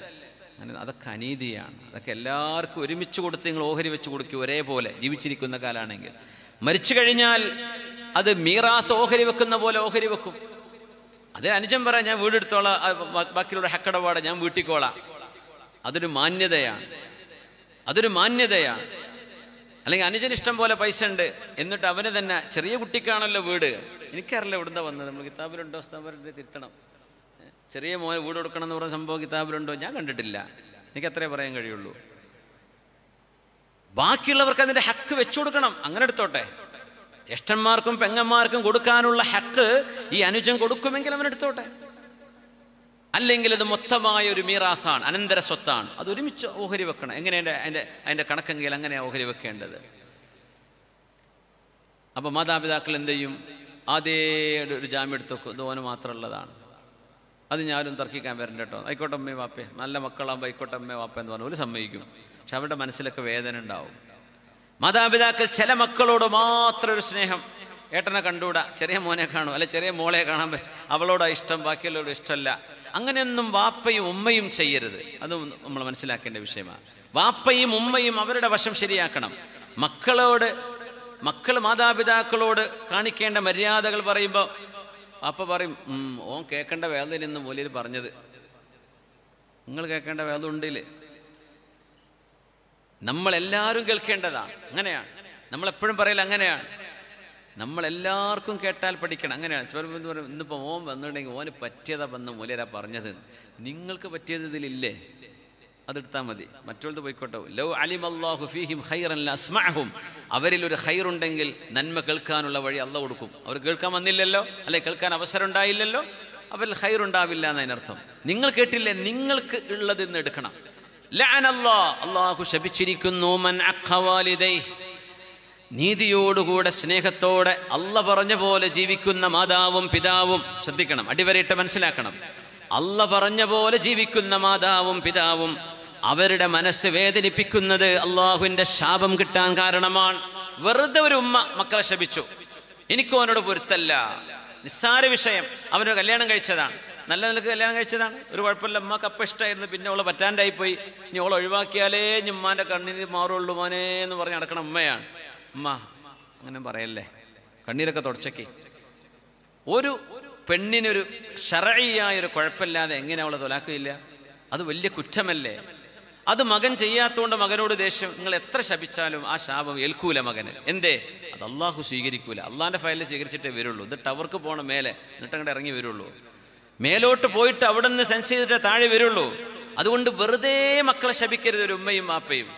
അങ്ങനെ അതൊക്കെ അനീതിയാണ് അതൊക്കെ എല്ലാവർക്കും ഒരുമിച്ച് കൊടുത്ത് നിങ്ങൾ ഓഹരി വെച്ച് കൊടുക്കും ഒരേപോലെ ജീവിച്ചിരിക്കുന്ന കാലാണെങ്കിൽ മരിച്ചു കഴിഞ്ഞാൽ അത് മീറാത്ത് ഓഹരി വെക്കുന്ന പോലെ ഓഹരി വെക്കും അതേ അനുജം പറയാം ഞാൻ വീടെടുത്തോള ബാക്കിയുള്ള ഹക്കടപാട് ഞാൻ വീട്ടിക്കോളാം അതൊരു മാന്യതയാണ് അതൊരു മാന്യതയാണ് അല്ലെങ്കിൽ അനുജന് ഇഷ്ടം പോലെ പൈസ ഉണ്ട് എന്നിട്ട് അവന് തന്നെ ചെറിയ കുട്ടിക്കാണല്ലോ വീട് എനിക്കറിയില്ല ഇവിടുന്ന് വന്നത് നമ്മൾ കിതാബിലുണ്ടോ സ്ഥാപനം തിരുത്തണം ചെറിയ മോനെ വീട് കൊടുക്കണം എന്ന് പറഞ്ഞ സംഭവം കിതാബിലുണ്ടോ ഞാൻ കണ്ടിട്ടില്ല എനിക്ക് അത്രേ പറയാൻ കഴിയുള്ളൂ ബാക്കിയുള്ളവർക്ക് അതിന്റെ ഹക്ക് വെച്ചു കൊടുക്കണം അങ്ങനെ എടുത്തോട്ടെ ഇഷ്ടന്മാർക്കും പെങ്ങന്മാർക്കും കൊടുക്കാനുള്ള ഹക്ക് ഈ അനുജൻ കൊടുക്കുമെങ്കിൽ അവൻ എടുത്തോട്ടെ അല്ലെങ്കിൽ അത് മൊത്തമായ ഒരു മീറാസാണ് അനന്തര സ്വത്താണ് അത് ഒരുമിച്ച് ഓഹരി വെക്കണം എങ്ങനെയാണ് അതിന്റെ അതിന്റെ കണക്കെങ്കിൽ അങ്ങനെ ഓഹരി വെക്കേണ്ടത് അപ്പോൾ മാതാപിതാക്കൾ എന്ത് ചെയ്യും അതേ ഒരു ജാമ്യം എടുത്ത് ഓന് മാത്രമുള്ളതാണ് അത് ഞാനും തർക്കിക്കാൻ വരണ്ട കേട്ടോ ആയിക്കോട്ടെ അമ്മേ വാപ്പേ നല്ല മക്കളാകുമ്പോൾ ആയിക്കോട്ടെ അമ്മേ വാപ്പ എന്ന് പറഞ്ഞ ഒരു സമ്മതിക്കും പക്ഷെ അവരുടെ മനസ്സിലൊക്കെ വേദന ഉണ്ടാവും മാതാപിതാക്കൾ ചില മക്കളോട് മാത്രം ഒരു സ്നേഹം ഏട്ടനെ കണ്ടുകൂടാ ചെറിയ മോനെ കാണും അല്ലെ ചെറിയ മോളെ കാണാൻ പറ്റും അവളോടാ ഇഷ്ടം ബാക്കിയുള്ളവരോട് ഇഷ്ടമല്ല അങ്ങനെയൊന്നും വാപ്പയും ഉമ്മയും ചെയ്യരുത് അത് നമ്മൾ മനസ്സിലാക്കേണ്ട വിഷയമാണ് വാപ്പയും ഉമ്മയും അവരുടെ വശം ശരിയാക്കണം മക്കളോട് മക്കൾ മാതാപിതാക്കളോട് കാണിക്കേണ്ട മര്യാദകൾ പറയുമ്പോൾ അപ്പൊ പറയും ഓൻ കേൾക്കേണ്ട ഇന്ന് മൂലയിൽ പറഞ്ഞത് നിങ്ങൾ കേൾക്കേണ്ട വേദ ഉണ്ടില്ലേ നമ്മളെല്ലാവരും കേൾക്കേണ്ടതാണ് അങ്ങനെയാണ് എപ്പോഴും പറയില്ല അങ്ങനെയാണ് നമ്മളെല്ലാവർക്കും കേട്ടാൽ പഠിക്കണം അങ്ങനെയാണ് ചിലപ്പോൾ പറയും ഓം ഓൻ വന്നിട്ടുണ്ടെങ്കിൽ ഓന് പറ്റിയതാ വന്ന് മൂലരാ പറഞ്ഞത് നിങ്ങൾക്ക് പറ്റിയത് ഇതിലില്ലേ അതെടുത്താൽ മതി മറ്റുള്ളത് പോയിക്കോട്ടെ ലോ അലിം അള്ളാഹു ഫീഹിം ഹൈറല്ല അസ്മാഹും അവരിൽ ഒരു ഹൈറുണ്ടെങ്കിൽ നന്മ കേൾക്കാനുള്ള വഴി അള്ള കൊടുക്കും അവർ കേൾക്കാൻ വന്നില്ലല്ലോ അല്ലെ കേൾക്കാൻ അവസരം ഉണ്ടായില്ലല്ലോ അവരിൽ ഹൈറുണ്ടാവില്ല എന്നതിനർത്ഥം നിങ്ങൾ കേട്ടില്ലേ നിങ്ങൾക്ക് ഉള്ളത് ഇന്ന് എടുക്കണം അള്ളാഹു ശപിച്ചിരിക്കുന്നു മൻ നീതിയോടുകൂടെ സ്നേഹത്തോടെ അല്ല പറഞ്ഞ പോലെ ജീവിക്കുന്ന മാതാവും പിതാവും ശ്രദ്ധിക്കണം അടിവരയിട്ട് മനസ്സിലാക്കണം അല്ല പറഞ്ഞ പോലെ ജീവിക്കുന്ന മാതാവും പിതാവും അവരുടെ മനസ്സ് വേദനിപ്പിക്കുന്നത് അള്ളാഹുവിന്റെ ശാപം കിട്ടാൻ കാരണമാണ് വെറുതെ ഒരു ഉമ്മ മക്കളെ ശപിച്ചു എനിക്കും അവനോട് പൊരുത്തല്ല നിസ്സാര വിഷയം അവന് കല്യാണം കഴിച്ചതാണ് നല്ല നിലക്ക് കല്യാണം കഴിച്ചതാണ് ഒരു കുഴപ്പമില്ല അമ്മ കപ്പ ഇഷ്ടമായിരുന്നു പിന്നെ അവളെ പറ്റാണ്ടായി പോയി ഇനി അവളെ ഒഴിവാക്കിയാലേ ഞമ്മാൻ്റെ കണ്ണിന് മാറുള്ളൂ മോനെ എന്ന് പറഞ്ഞ് നടക്കണ അമ്മയാണ് അമ്മ അങ്ങനെ പറയല്ലേ കണ്ണീരൊക്കെ തുടച്ചക്കി ഒരു പെണ്ണിനൊരു ഒരു കുഴപ്പമില്ലാതെ എങ്ങനെ അവളെ തൊലാക്കുകയില്ല അത് വലിയ കുറ്റമല്ലേ അത് മകൻ ചെയ്യാത്തതുകൊണ്ട് മകനോട് ദേഷ്യം നിങ്ങൾ എത്ര ശപിച്ചാലും ആ ശാപം ഏൽക്കൂല മകന് എന്തേ അത് അള്ളാഹു സ്വീകരിക്കൂല അള്ളാഹിൻ്റെ ഫയലിൽ സ്വീകരിച്ചിട്ടേ വരുള്ളൂ ഇത് ടവർക്ക് പോണ മേലെ നിട്ടങ്ങടെ ഇറങ്ങി വരുള്ളൂ മേലോട്ട് പോയിട്ട് അവിടെ നിന്ന് സെൻസ് ചെയ്തിട്ട് താഴെ വരുള്ളൂ അതുകൊണ്ട് വെറുതെ മക്കളെ ശപിക്കരുത് ഒരു ഉമ്മയും മാപ്പയും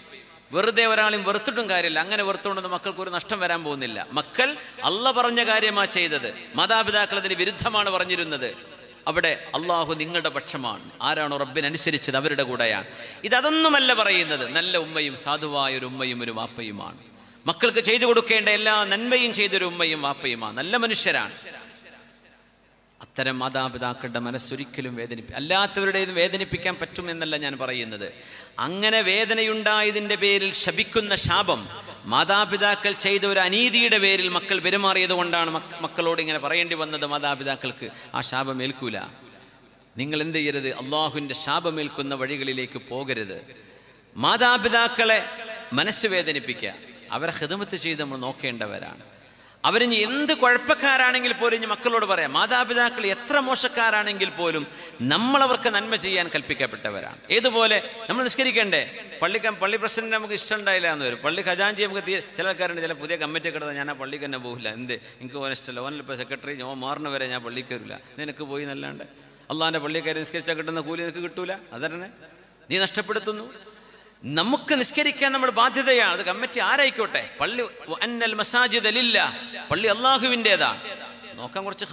വെറുതെ ഒരാളെയും വെറുത്തിട്ടും കാര്യമില്ല അങ്ങനെ വെറുത്തുകൊണ്ടൊന്നും മക്കൾക്ക് ഒരു നഷ്ടം വരാൻ പോകുന്നില്ല മക്കൾ അള്ള പറഞ്ഞ കാര്യമാണ് ചെയ്തത് മാതാപിതാക്കൾ അതിന് വിരുദ്ധമാണ് പറഞ്ഞിരുന്നത് അവിടെ അള്ളാഹു നിങ്ങളുടെ പക്ഷമാണ് ആരാണോ റബ്ബിനനുസരിച്ചത് അവരുടെ കൂടെയാണ് ഇതൊന്നുമല്ല പറയുന്നത് നല്ല ഉമ്മയും സാധുവായ ഒരു ഉമ്മയും ഒരു വാപ്പയുമാണ് മക്കൾക്ക് ചെയ്തു കൊടുക്കേണ്ട എല്ലാ നന്മയും ചെയ്തൊരു ഉമ്മയും വാപ്പയുമാണ് നല്ല മനുഷ്യരാണ് അത്തരം മാതാപിതാക്കളുടെ മനസ്സൊരിക്കലും വേദനിപ്പി അല്ലാത്തവരുടേത് വേദനിപ്പിക്കാൻ പറ്റുമെന്നല്ല ഞാൻ പറയുന്നത് അങ്ങനെ വേദനയുണ്ടായതിൻ്റെ പേരിൽ ശപിക്കുന്ന ശാപം മാതാപിതാക്കൾ ചെയ്ത ഒരു അനീതിയുടെ പേരിൽ മക്കൾ പെരുമാറിയത് കൊണ്ടാണ് മക്കളോട് ഇങ്ങനെ പറയേണ്ടി വന്നത് മാതാപിതാക്കൾക്ക് ആ ശാപം ഏൽക്കൂല നിങ്ങൾ എന്ത് ചെയ്യരുത് അള്ളാഹുവിൻ്റെ ശാപമേൽക്കുന്ന വഴികളിലേക്ക് പോകരുത് മാതാപിതാക്കളെ മനസ്സ് വേദനിപ്പിക്കുക അവരെ ഹിതമത്ത് ചെയ്ത് നമ്മൾ നോക്കേണ്ടവരാണ് അവരിഞ്ഞ് എന്ത് കുഴപ്പക്കാരാണെങ്കിൽ പോലും ഇനി മക്കളോട് പറയാം മാതാപിതാക്കൾ എത്ര മോശക്കാരാണെങ്കിൽ പോലും നമ്മളവർക്ക് നന്മ ചെയ്യാൻ കൽപ്പിക്കപ്പെട്ടവരാണ് ഏതുപോലെ നമ്മൾ നിസ്കരിക്കണ്ടേ പള്ളി പള്ളി പ്രസിഡന്റ് നമുക്ക് ഇഷ്ടമുണ്ടായില്ല എന്ന് വരും പള്ളി ഖജാൻജി നമുക്ക് ചില ആൾക്കാരുണ്ട് ചില പുതിയ കമ്മിറ്റി കിടന്നാൽ ഞാൻ ആ പള്ളിക്ക് തന്നെ പോകില്ല എന്ത് എനിക്ക് ഓൻ ഇഷ്ടമല്ല ഓനിപ്പോൾ സെക്രട്ടറി ഞാൻ മാറിന് വരെ ഞാൻ പള്ളിക്ക് വരില്ല നിനക്ക് പോയി നല്ലാണ്ട് അള്ളാഹാൻ്റെ പള്ളിക്കാരെ നിസ്കരിച്ചാൽ കിട്ടുന്ന കൂലി നിനക്ക് കിട്ടൂല അതന്നെ നീ നഷ്ടപ്പെടുത്തുന്നു നമുക്ക് നിസ്കരിക്കാൻ നമ്മൾ ബാധ്യതയാണ് അത് കമ്മിറ്റി ആരായിക്കോട്ടെ പള്ളി അന്നൽ മസാജിദ് അലില്ല പള്ളി അള്ളാഹുവിൻ്റെതാണ് നോക്കാൻ കുറച്ച്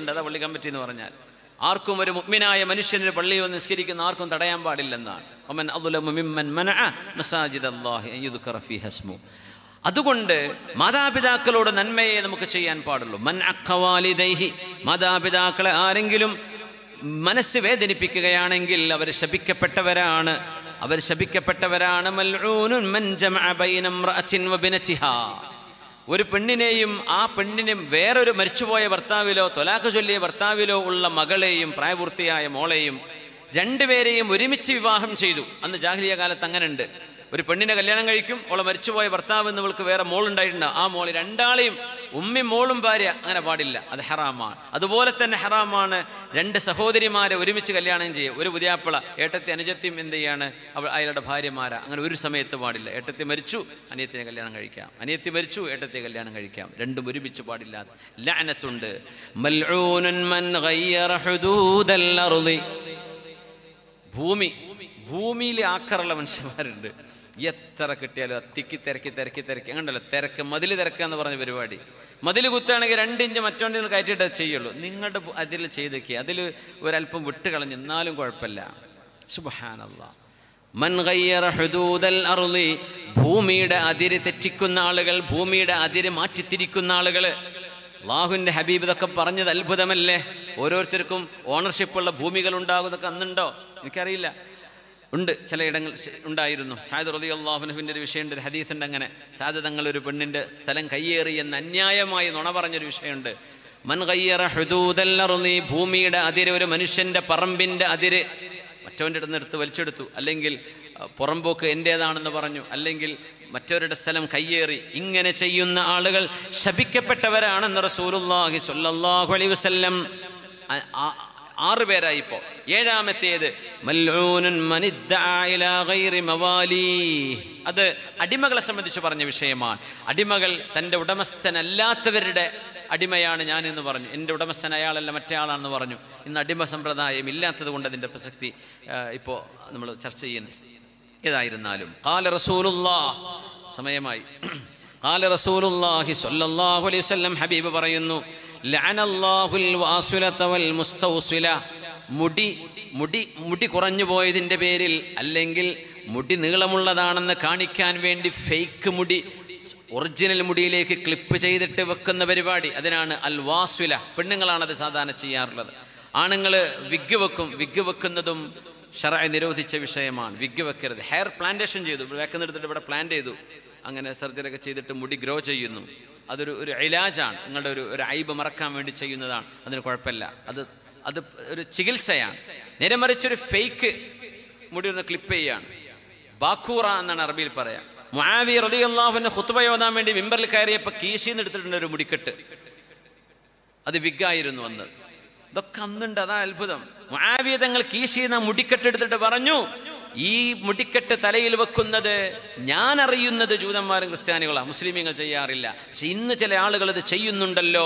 ഉണ്ട് അതാ പള്ളി കമ്മിറ്റി എന്ന് പറഞ്ഞാൽ ആർക്കും ഒരു മുഗ്മിനായ മനുഷ്യന് പള്ളിയിൽ വന്ന് നിസ്കരിക്കുന്ന ആർക്കും തടയാൻ പാടില്ലെന്നാണ് ഒമൻ മസാജിദ് അള്ളാഹി ഹസ്മു അതുകൊണ്ട് മാതാപിതാക്കളോട് നന്മയെ നമുക്ക് ചെയ്യാൻ പാടുള്ളൂ മൻ അഖവാലിദൈഹി മാതാപിതാക്കളെ ആരെങ്കിലും മനസ്സ് വേദനിപ്പിക്കുകയാണെങ്കിൽ അവർ ശപിക്കപ്പെട്ടവരാണ് അവർ ശപിക്കപ്പെട്ടവരാണ് ഒരു പെണ്ണിനെയും ആ പെണ്ണിനെയും വേറൊരു മരിച്ചുപോയ ഭർത്താവിലോ തൊലാഖ് ചൊല്ലിയ ഭർത്താവിലോ ഉള്ള മകളെയും പ്രായപൂർത്തിയായ മോളെയും രണ്ടുപേരെയും ഒരുമിച്ച് വിവാഹം ചെയ്തു അന്ന് ജാഹ്ലിയ കാലത്ത് അങ്ങനെയുണ്ട് ഒരു പെണ്ണിനെ കല്യാണം കഴിക്കും അവളെ മരിച്ചുപോയ ഭർത്താവ് എന്ന് ഇവൾക്ക് വേറെ മോളുണ്ടായിട്ടുണ്ട് ആ മോൾ രണ്ടാളെയും ഉമ്മി മോളും ഭാര്യ അങ്ങനെ പാടില്ല അത് ഹറാമാണ് അതുപോലെ തന്നെ ഹറാമാണ് രണ്ട് സഹോദരിമാരെ ഒരുമിച്ച് കല്യാണം ചെയ്യുക ഒരു പുതിയാപ്പിള ഏട്ടത്തി അനുജത്തിയും എന്ത് ചെയ്യാണ് അവൾ അയാളുടെ ഭാര്യമാരാ അങ്ങനെ ഒരു സമയത്ത് പാടില്ല ഏട്ടത്തി മരിച്ചു അനിയത്തിനെ കല്യാണം കഴിക്കാം അനിയത്തി മരിച്ചു ഏട്ടത്തെ കല്യാണം കഴിക്കാം രണ്ടും ഒരുമിച്ച് പാടില്ല ലാനത്തുണ്ട് ഭൂമി ഭൂമിയിലെ ആക്കറുള്ള മനുഷ്യന്മാരുണ്ട് എത്ര കിട്ടിയാലും തിക്കി തിരക്കി തിരക്കി തിരക്കി അങ്ങനെയല്ലോ തിരക്ക് മതിൽ തിരക്കുക എന്ന് പറഞ്ഞ പരിപാടി മതിൽ കുത്തുകയാണെങ്കിൽ രണ്ട് ഇഞ്ച് മറ്റോണ്ടി കയറ്റിയിട്ട് ചെയ്യുള്ളൂ നിങ്ങളുടെ അതിൽ ചെയ്തൊക്കെ അതിൽ ഒരല്പം വിട്ട് കളഞ്ഞ് എന്നാലും കുഴപ്പമില്ല ഭൂമിയുടെ അതിര് തെറ്റിക്കുന്ന ആളുകൾ ഭൂമിയുടെ അതിര് മാറ്റിത്തിരിക്കുന്ന ആളുകൾ ലാഹുവിൻ്റെ ഹബീബ് ഇതൊക്കെ പറഞ്ഞത് അത്ഭുതമല്ലേ ഓരോരുത്തർക്കും ഓണർഷിപ്പുള്ള ഭൂമികൾ ഉണ്ടാകുന്നതൊക്കെ അന്നുണ്ടോ എനിക്കറിയില്ല ഉണ്ട് ചിലയിടങ്ങൾ ഉണ്ടായിരുന്നു ഷാഹിദ് റതി അള്ളാഹുനഹുവിൻ്റെ ഒരു വിഷയമുണ്ട് ഒരു ഹദീസുണ്ട് അങ്ങനെ സാധ്യതങ്ങൾ ഒരു പെണ്ണിൻ്റെ സ്ഥലം കയ്യേറി എന്ന് അന്യായമായി നുണ പറഞ്ഞൊരു വിഷയമുണ്ട് മൻ കയ്യറ ഹുദൂതല്ലറുന്നീ ഭൂമിയുടെ അതിര് ഒരു മനുഷ്യൻ്റെ പറമ്പിൻ്റെ അതിര് മറ്റവൻ്റെ അടുത്ത് എടുത്ത് വലിച്ചെടുത്തു അല്ലെങ്കിൽ പുറമ്പോക്ക് എൻ്റേതാണെന്ന് പറഞ്ഞു അല്ലെങ്കിൽ മറ്റവരുടെ സ്ഥലം കയ്യേറി ഇങ്ങനെ ചെയ്യുന്ന ആളുകൾ ശപിക്കപ്പെട്ടവരാണെന്ന് റസൂലുല്ലാഹി സൊല്ലാഹു അലൈഹി വസല്ലം ആറ് പേരായി ഇപ്പോൾ ഏഴാമത്തേത് അത് അടിമകളെ സംബന്ധിച്ച് പറഞ്ഞ വിഷയമാണ് അടിമകൾ തൻ്റെ ഉടമസ്ഥനല്ലാത്തവരുടെ അടിമയാണ് ഞാൻ എന്ന് പറഞ്ഞു എൻ്റെ ഉടമസ്ഥൻ അയാളല്ല മറ്റേ ആളാണെന്ന് പറഞ്ഞു ഇന്ന് അടിമ സമ്പ്രദായം ഇല്ലാത്തത് കൊണ്ട് അതിൻ്റെ പ്രസക്തി ഇപ്പോൾ നമ്മൾ ചർച്ച ചെയ്യുന്നത് ഏതായിരുന്നാലും കാല റസൂലുള്ളാ സമയമായി കാല റസൂലുല്ലാഹി സല്ലല്ലാഹു അലൈഹി വസല്ലം ഹബീബ് പറയുന്നു മുടി മുടി മുടി കുറഞ്ഞു പോയതിൻ്റെ പേരിൽ അല്ലെങ്കിൽ മുടി നീളമുള്ളതാണെന്ന് കാണിക്കാൻ വേണ്ടി ഫേക്ക് മുടി ഒറിജിനൽ മുടിയിലേക്ക് ക്ലിപ്പ് ചെയ്തിട്ട് വെക്കുന്ന പരിപാടി അതിനാണ് അൽ വാസുല പെണ്ണുങ്ങളാണത് സാധാരണ ചെയ്യാറുള്ളത് ആണുങ്ങൾ വിഗ് വെക്കും വിഗ് വെക്കുന്നതും ഷറായി നിരോധിച്ച വിഷയമാണ് വിഗ് വെക്കരുത് ഹെയർ പ്ലാന്റേഷൻ ചെയ്തു വെക്കുന്നെടുത്തിട്ട് ഇവിടെ പ്ലാന്റ് ചെയ്തു അങ്ങനെ സർജറി ഒക്കെ ചെയ്തിട്ട് മുടി ഗ്രോ ചെയ്യുന്നു അതൊരു ഒരു ഇലാജാണ് നിങ്ങളുടെ ഒരു ഒരു ഐബ് മറക്കാൻ വേണ്ടി ചെയ്യുന്നതാണ് അതിന് കുഴപ്പമില്ല അത് അത് ഒരു ചികിത്സയാണ് നേരെ മറിച്ചൊരു ഫേക്ക് മുടി ഒന്ന് ക്ലിപ്പ് ചെയ്യാണ് ബാക്കൂറ എന്നാണ് അറബിയിൽ പറയാം മുആവി റതി ഹുത്തുബ ഓതാൻ വേണ്ടി മിമ്പറിൽ കയറിയപ്പോൾ കീശിന്ന് എടുത്തിട്ടുണ്ട് ഒരു മുടിക്കെട്ട് അത് വിഗായിരുന്നു അന്ന് ഇതൊക്കെ അന്നുണ്ട് അതാ അത്ഭുതം മുആവി തങ്ങൾ കീശിന്ന് മുടിക്കെട്ട് എടുത്തിട്ട് പറഞ്ഞു ഈ മുടിക്കെട്ട് തലയിൽ വെക്കുന്നത് ഞാൻ അറിയുന്നത് ജൂതന്മാരും ക്രിസ്ത്യാനികളാണ് മുസ്ലിമീങ്ങൾ ചെയ്യാറില്ല പക്ഷെ ഇന്ന് ചില ആളുകൾ ഇത് ചെയ്യുന്നുണ്ടല്ലോ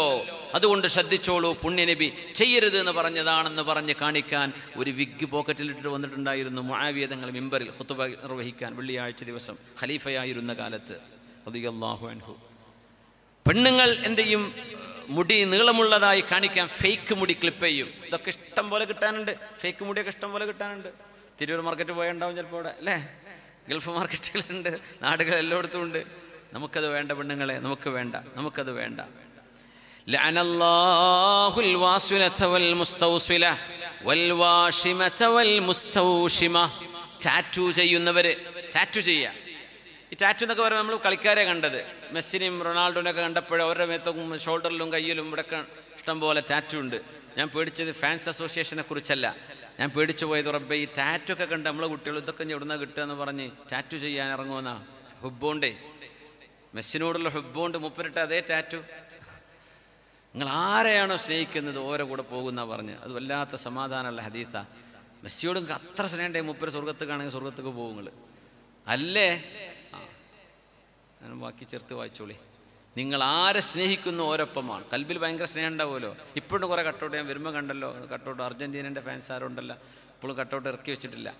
അതുകൊണ്ട് ശ്രദ്ധിച്ചോളൂ പുണ്യനബി ചെയ്യരുത് എന്ന് പറഞ്ഞതാണെന്ന് പറഞ്ഞ് കാണിക്കാൻ ഒരു വിഗ് പോക്കറ്റിലിട്ട് വന്നിട്ടുണ്ടായിരുന്നു മുഴാവിയതങ്ങൾ മിമ്പറിൽ ഹുത്തുബ നിർവഹിക്കാൻ വെള്ളിയാഴ്ച ദിവസം ഖലീഫയായിരുന്ന കാലത്ത് അൻഹു പെണ്ണുങ്ങൾ എന്ത് ചെയ്യും മുടി നീളമുള്ളതായി കാണിക്കാൻ ഫേക്ക് മുടി ക്ലിപ്പ് ചെയ്യും ഇതൊക്കെ ഇഷ്ടം പോലെ കിട്ടാനുണ്ട് ഫേക്ക് മുടിയൊക്കെ ഇഷ്ടം പോലെ കിട്ടാനുണ്ട് തിരൂർ മാർക്കറ്റ് പോയുണ്ടാവും ചിലപ്പോൾ അവിടെ അല്ലേ ഗൾഫ് മാർക്കറ്റുകളുണ്ട് നാടുകൾ എല്ലായിടത്തും ഉണ്ട് നമുക്കത് വേണ്ട പെണ്ണുങ്ങളെ നമുക്ക് വേണ്ട നമുക്കത് വേണ്ട ടാറ്റു ചെയ്യുന്നവര് ടാറ്റു ചെയ്യുക ഈ ടാറ്റു എന്നൊക്കെ പറയുമ്പോൾ നമ്മൾ കളിക്കാരെ കണ്ടത് മെസ്സിനെയും ഒക്കെ കണ്ടപ്പോൾ അവരുടെ മേത്തും ഷോൾഡറിലും കയ്യിലും ഇവിടെ ഇഷ്ടം പോലെ ടാറ്റു ഉണ്ട് ഞാൻ പേടിച്ചത് ഫാൻസ് അസോസിയേഷനെ കുറിച്ചല്ല ഞാൻ പേടിച്ചു പോയത് റബ്ബെ ഈ ഒക്കെ കണ്ട് നമ്മളെ കുട്ടികൾ ഇതൊക്കെ എവിടുന്ന കിട്ടുക എന്ന് പറഞ്ഞ് ടാറ്റു ചെയ്യാൻ ഇറങ്ങുമെന്ന ഹുബോണ്ടേ മെസ്സിനോടുള്ള ഹുബോണ്ട് മുപ്പരിട്ട് അതേ ടാറ്റു നിങ്ങൾ ആരെയാണോ സ്നേഹിക്കുന്നത് ഓരോ കൂടെ പോകുന്ന പറഞ്ഞ് അത് വല്ലാത്ത സമാധാനമല്ല ഹദീത്ത മെസ്സിയോട് അത്ര സ്നേഹണ്ടേ മുപ്പര് കാണുക സ്വർഗത്തേക്ക് പോകുങ്ങൾ അല്ലേ ഞാൻ ബാക്കി ചേർത്ത് വായിച്ചോളി നിങ്ങൾ ആരെ സ്നേഹിക്കുന്നു ഓരൊപ്പമാണ് കൽബിൽ ഭയങ്കര സ്നേഹം ഉണ്ടാവുമല്ലോ ഇപ്പോഴും കുറേ കട്ടൗട്ട് ഞാൻ വരുമ്പോൾ കണ്ടല്ലോ കട്ടൗട്ട് അർജൻറ്റീനൻ്റെ ഫാൻസ് ആരുണ്ടല്ലോ ഇപ്പോഴും കട്ടൗട്ട് ഇറക്കി വെച്ചിട്ടില്ല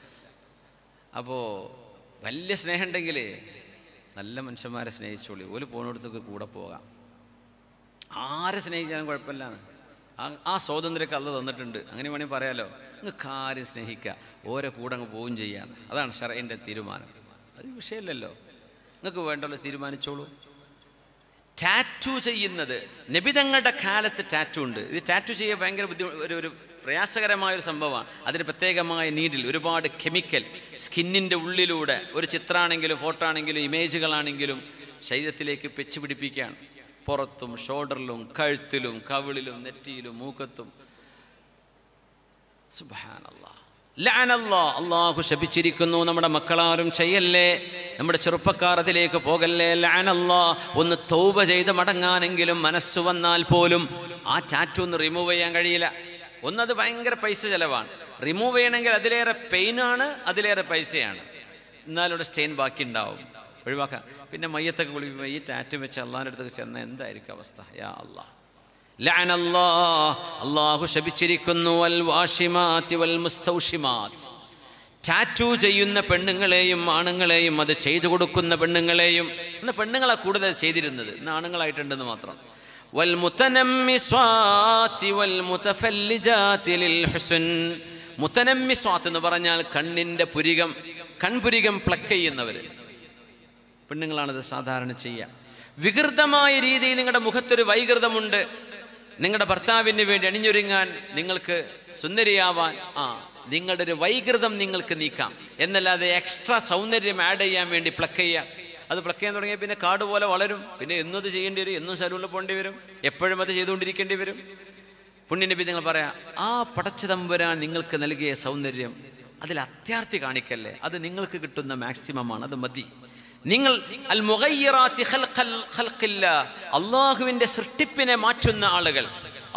അപ്പോൾ വലിയ സ്നേഹം ഉണ്ടെങ്കിൽ നല്ല മനുഷ്യന്മാരെ സ്നേഹിച്ചോളി ഒരു പോണെടുത്തേക്ക് കൂടെ പോകാം ആരെ സ്നേഹിച്ചാലും കുഴപ്പമില്ല ആ സ്വാതന്ത്ര്യമൊക്കെ അത് തന്നിട്ടുണ്ട് അങ്ങനെ വേണമെങ്കിൽ പറയാലോ നിങ്ങൾക്ക് ആരും സ്നേഹിക്കുക ഓരോ കൂടെ അങ്ങ് പോവുകയും ചെയ്യാന്ന് അതാണ് ഷറൈൻ്റെ തീരുമാനം അത് വിഷയമല്ലല്ലോ നിങ്ങൾക്ക് വേണ്ടല്ലോ തീരുമാനിച്ചോളൂ ടാറ്റു ചെയ്യുന്നത് നബിതങ്ങളുടെ കാലത്ത് ടാറ്റു ഉണ്ട് ഇത് ടാറ്റു ചെയ്യാൻ ഭയങ്കര ബുദ്ധി ഒരു ഒരു പ്രയാസകരമായ ഒരു സംഭവമാണ് അതിന് പ്രത്യേകമായ നീഡിൽ ഒരുപാട് കെമിക്കൽ സ്കിന്നിൻ്റെ ഉള്ളിലൂടെ ഒരു ചിത്രമാണെങ്കിലും ഫോട്ടോ ആണെങ്കിലും ഇമേജുകളാണെങ്കിലും ശരീരത്തിലേക്ക് പെച്ച് പിടിപ്പിക്കുകയാണ് പുറത്തും ഷോൾഡറിലും കഴുത്തിലും കവിളിലും നെറ്റിയിലും മൂക്കത്തും സുബാനല്ലാ അള്ളാഹു ശപിച്ചിരിക്കുന്നു നമ്മുടെ മക്കളാരും ചെയ്യല്ലേ നമ്മുടെ ചെറുപ്പക്കാർ അതിലേക്ക് പോകല്ലേ ലാനല്ലോ ഒന്ന് തൗബ ചെയ്ത് മടങ്ങാനെങ്കിലും മനസ്സ് വന്നാൽ പോലും ആ ടാറ്റു ഒന്ന് റിമൂവ് ചെയ്യാൻ കഴിയില്ല ഒന്നത് ഭയങ്കര പൈസ ചിലവാണ് റിമൂവ് ചെയ്യണമെങ്കിൽ അതിലേറെ പെയിനാണ് അതിലേറെ പൈസയാണ് എന്നാലും ഇവിടെ സ്റ്റെയിൻ ബാക്കി ഉണ്ടാവും ഒഴിവാക്കാം പിന്നെ മയ്യത്തൊക്കെ കുളിക്കുമ്പോൾ ഈ ടാറ്റു വെച്ച് അള്ളാൻ്റെ അടുത്തൊക്കെ ചെന്നാൽ എന്തായിരിക്കും അവസ്ഥ യാ അള്ളാഹ് അള്ളാഹു ശപിച്ചിരിക്കുന്നു വൽ വാഷിമാത് വൽ മുസ്തൗഷിമാത് ടാറ്റൂ ചെയ്യുന്ന പെണ്ണുങ്ങളെയും ആണുങ്ങളെയും അത് ചെയ്തു കൊടുക്കുന്ന പെണ്ണുങ്ങളെയും ഇന്ന് പെണ്ണുങ്ങളെ കൂടുതൽ ചെയ്തിരുന്നത് ഇന്ന് ആണുങ്ങളായിട്ടുണ്ടെന്ന് മാത്രം വൽ വൽ ഹുസുൻ മുത്തനമ്മി സ്വാത്ത് എന്ന് പറഞ്ഞാൽ കണ്ണിൻ്റെ പുരികം കൺപുരികം പ്ലക് ചെയ്യുന്നവർ പെണ്ണുങ്ങളാണിത് സാധാരണ ചെയ്യുക വികൃതമായ രീതിയിൽ നിങ്ങളുടെ മുഖത്തൊരു വൈകൃതമുണ്ട് നിങ്ങളുടെ ഭർത്താവിന് വേണ്ടി അണിഞ്ഞൊരുങ്ങാൻ നിങ്ങൾക്ക് സുന്ദരിയാവാൻ ആ നിങ്ങളുടെ ഒരു വൈകൃതം നിങ്ങൾക്ക് നീക്കാം എന്നല്ലാതെ എക്സ്ട്രാ സൗന്ദര്യം ആഡ് ചെയ്യാൻ വേണ്ടി പ്ലക്ക് ചെയ്യാം അത് പ്ലക്ക് ചെയ്യാൻ തുടങ്ങിയാൽ പിന്നെ കാട് പോലെ വളരും പിന്നെ എന്നത് ചെയ്യേണ്ടി വരും എന്നും സലൂണിൽ പോകേണ്ടി വരും എപ്പോഴും അത് ചെയ്തുകൊണ്ടിരിക്കേണ്ടി വരും പി നിങ്ങൾ പറയാം ആ പടച്ച തമ്പുരാൻ നിങ്ങൾക്ക് നൽകിയ സൗന്ദര്യം അതിൽ അത്യാർത്ഥി കാണിക്കല്ലേ അത് നിങ്ങൾക്ക് കിട്ടുന്ന മാക്സിമമാണ് അത് മതി നിങ്ങൾ അൽ അള്ളാഹുവിന്റെ സൃഷ്ടിപ്പിനെ മാറ്റുന്ന ആളുകൾ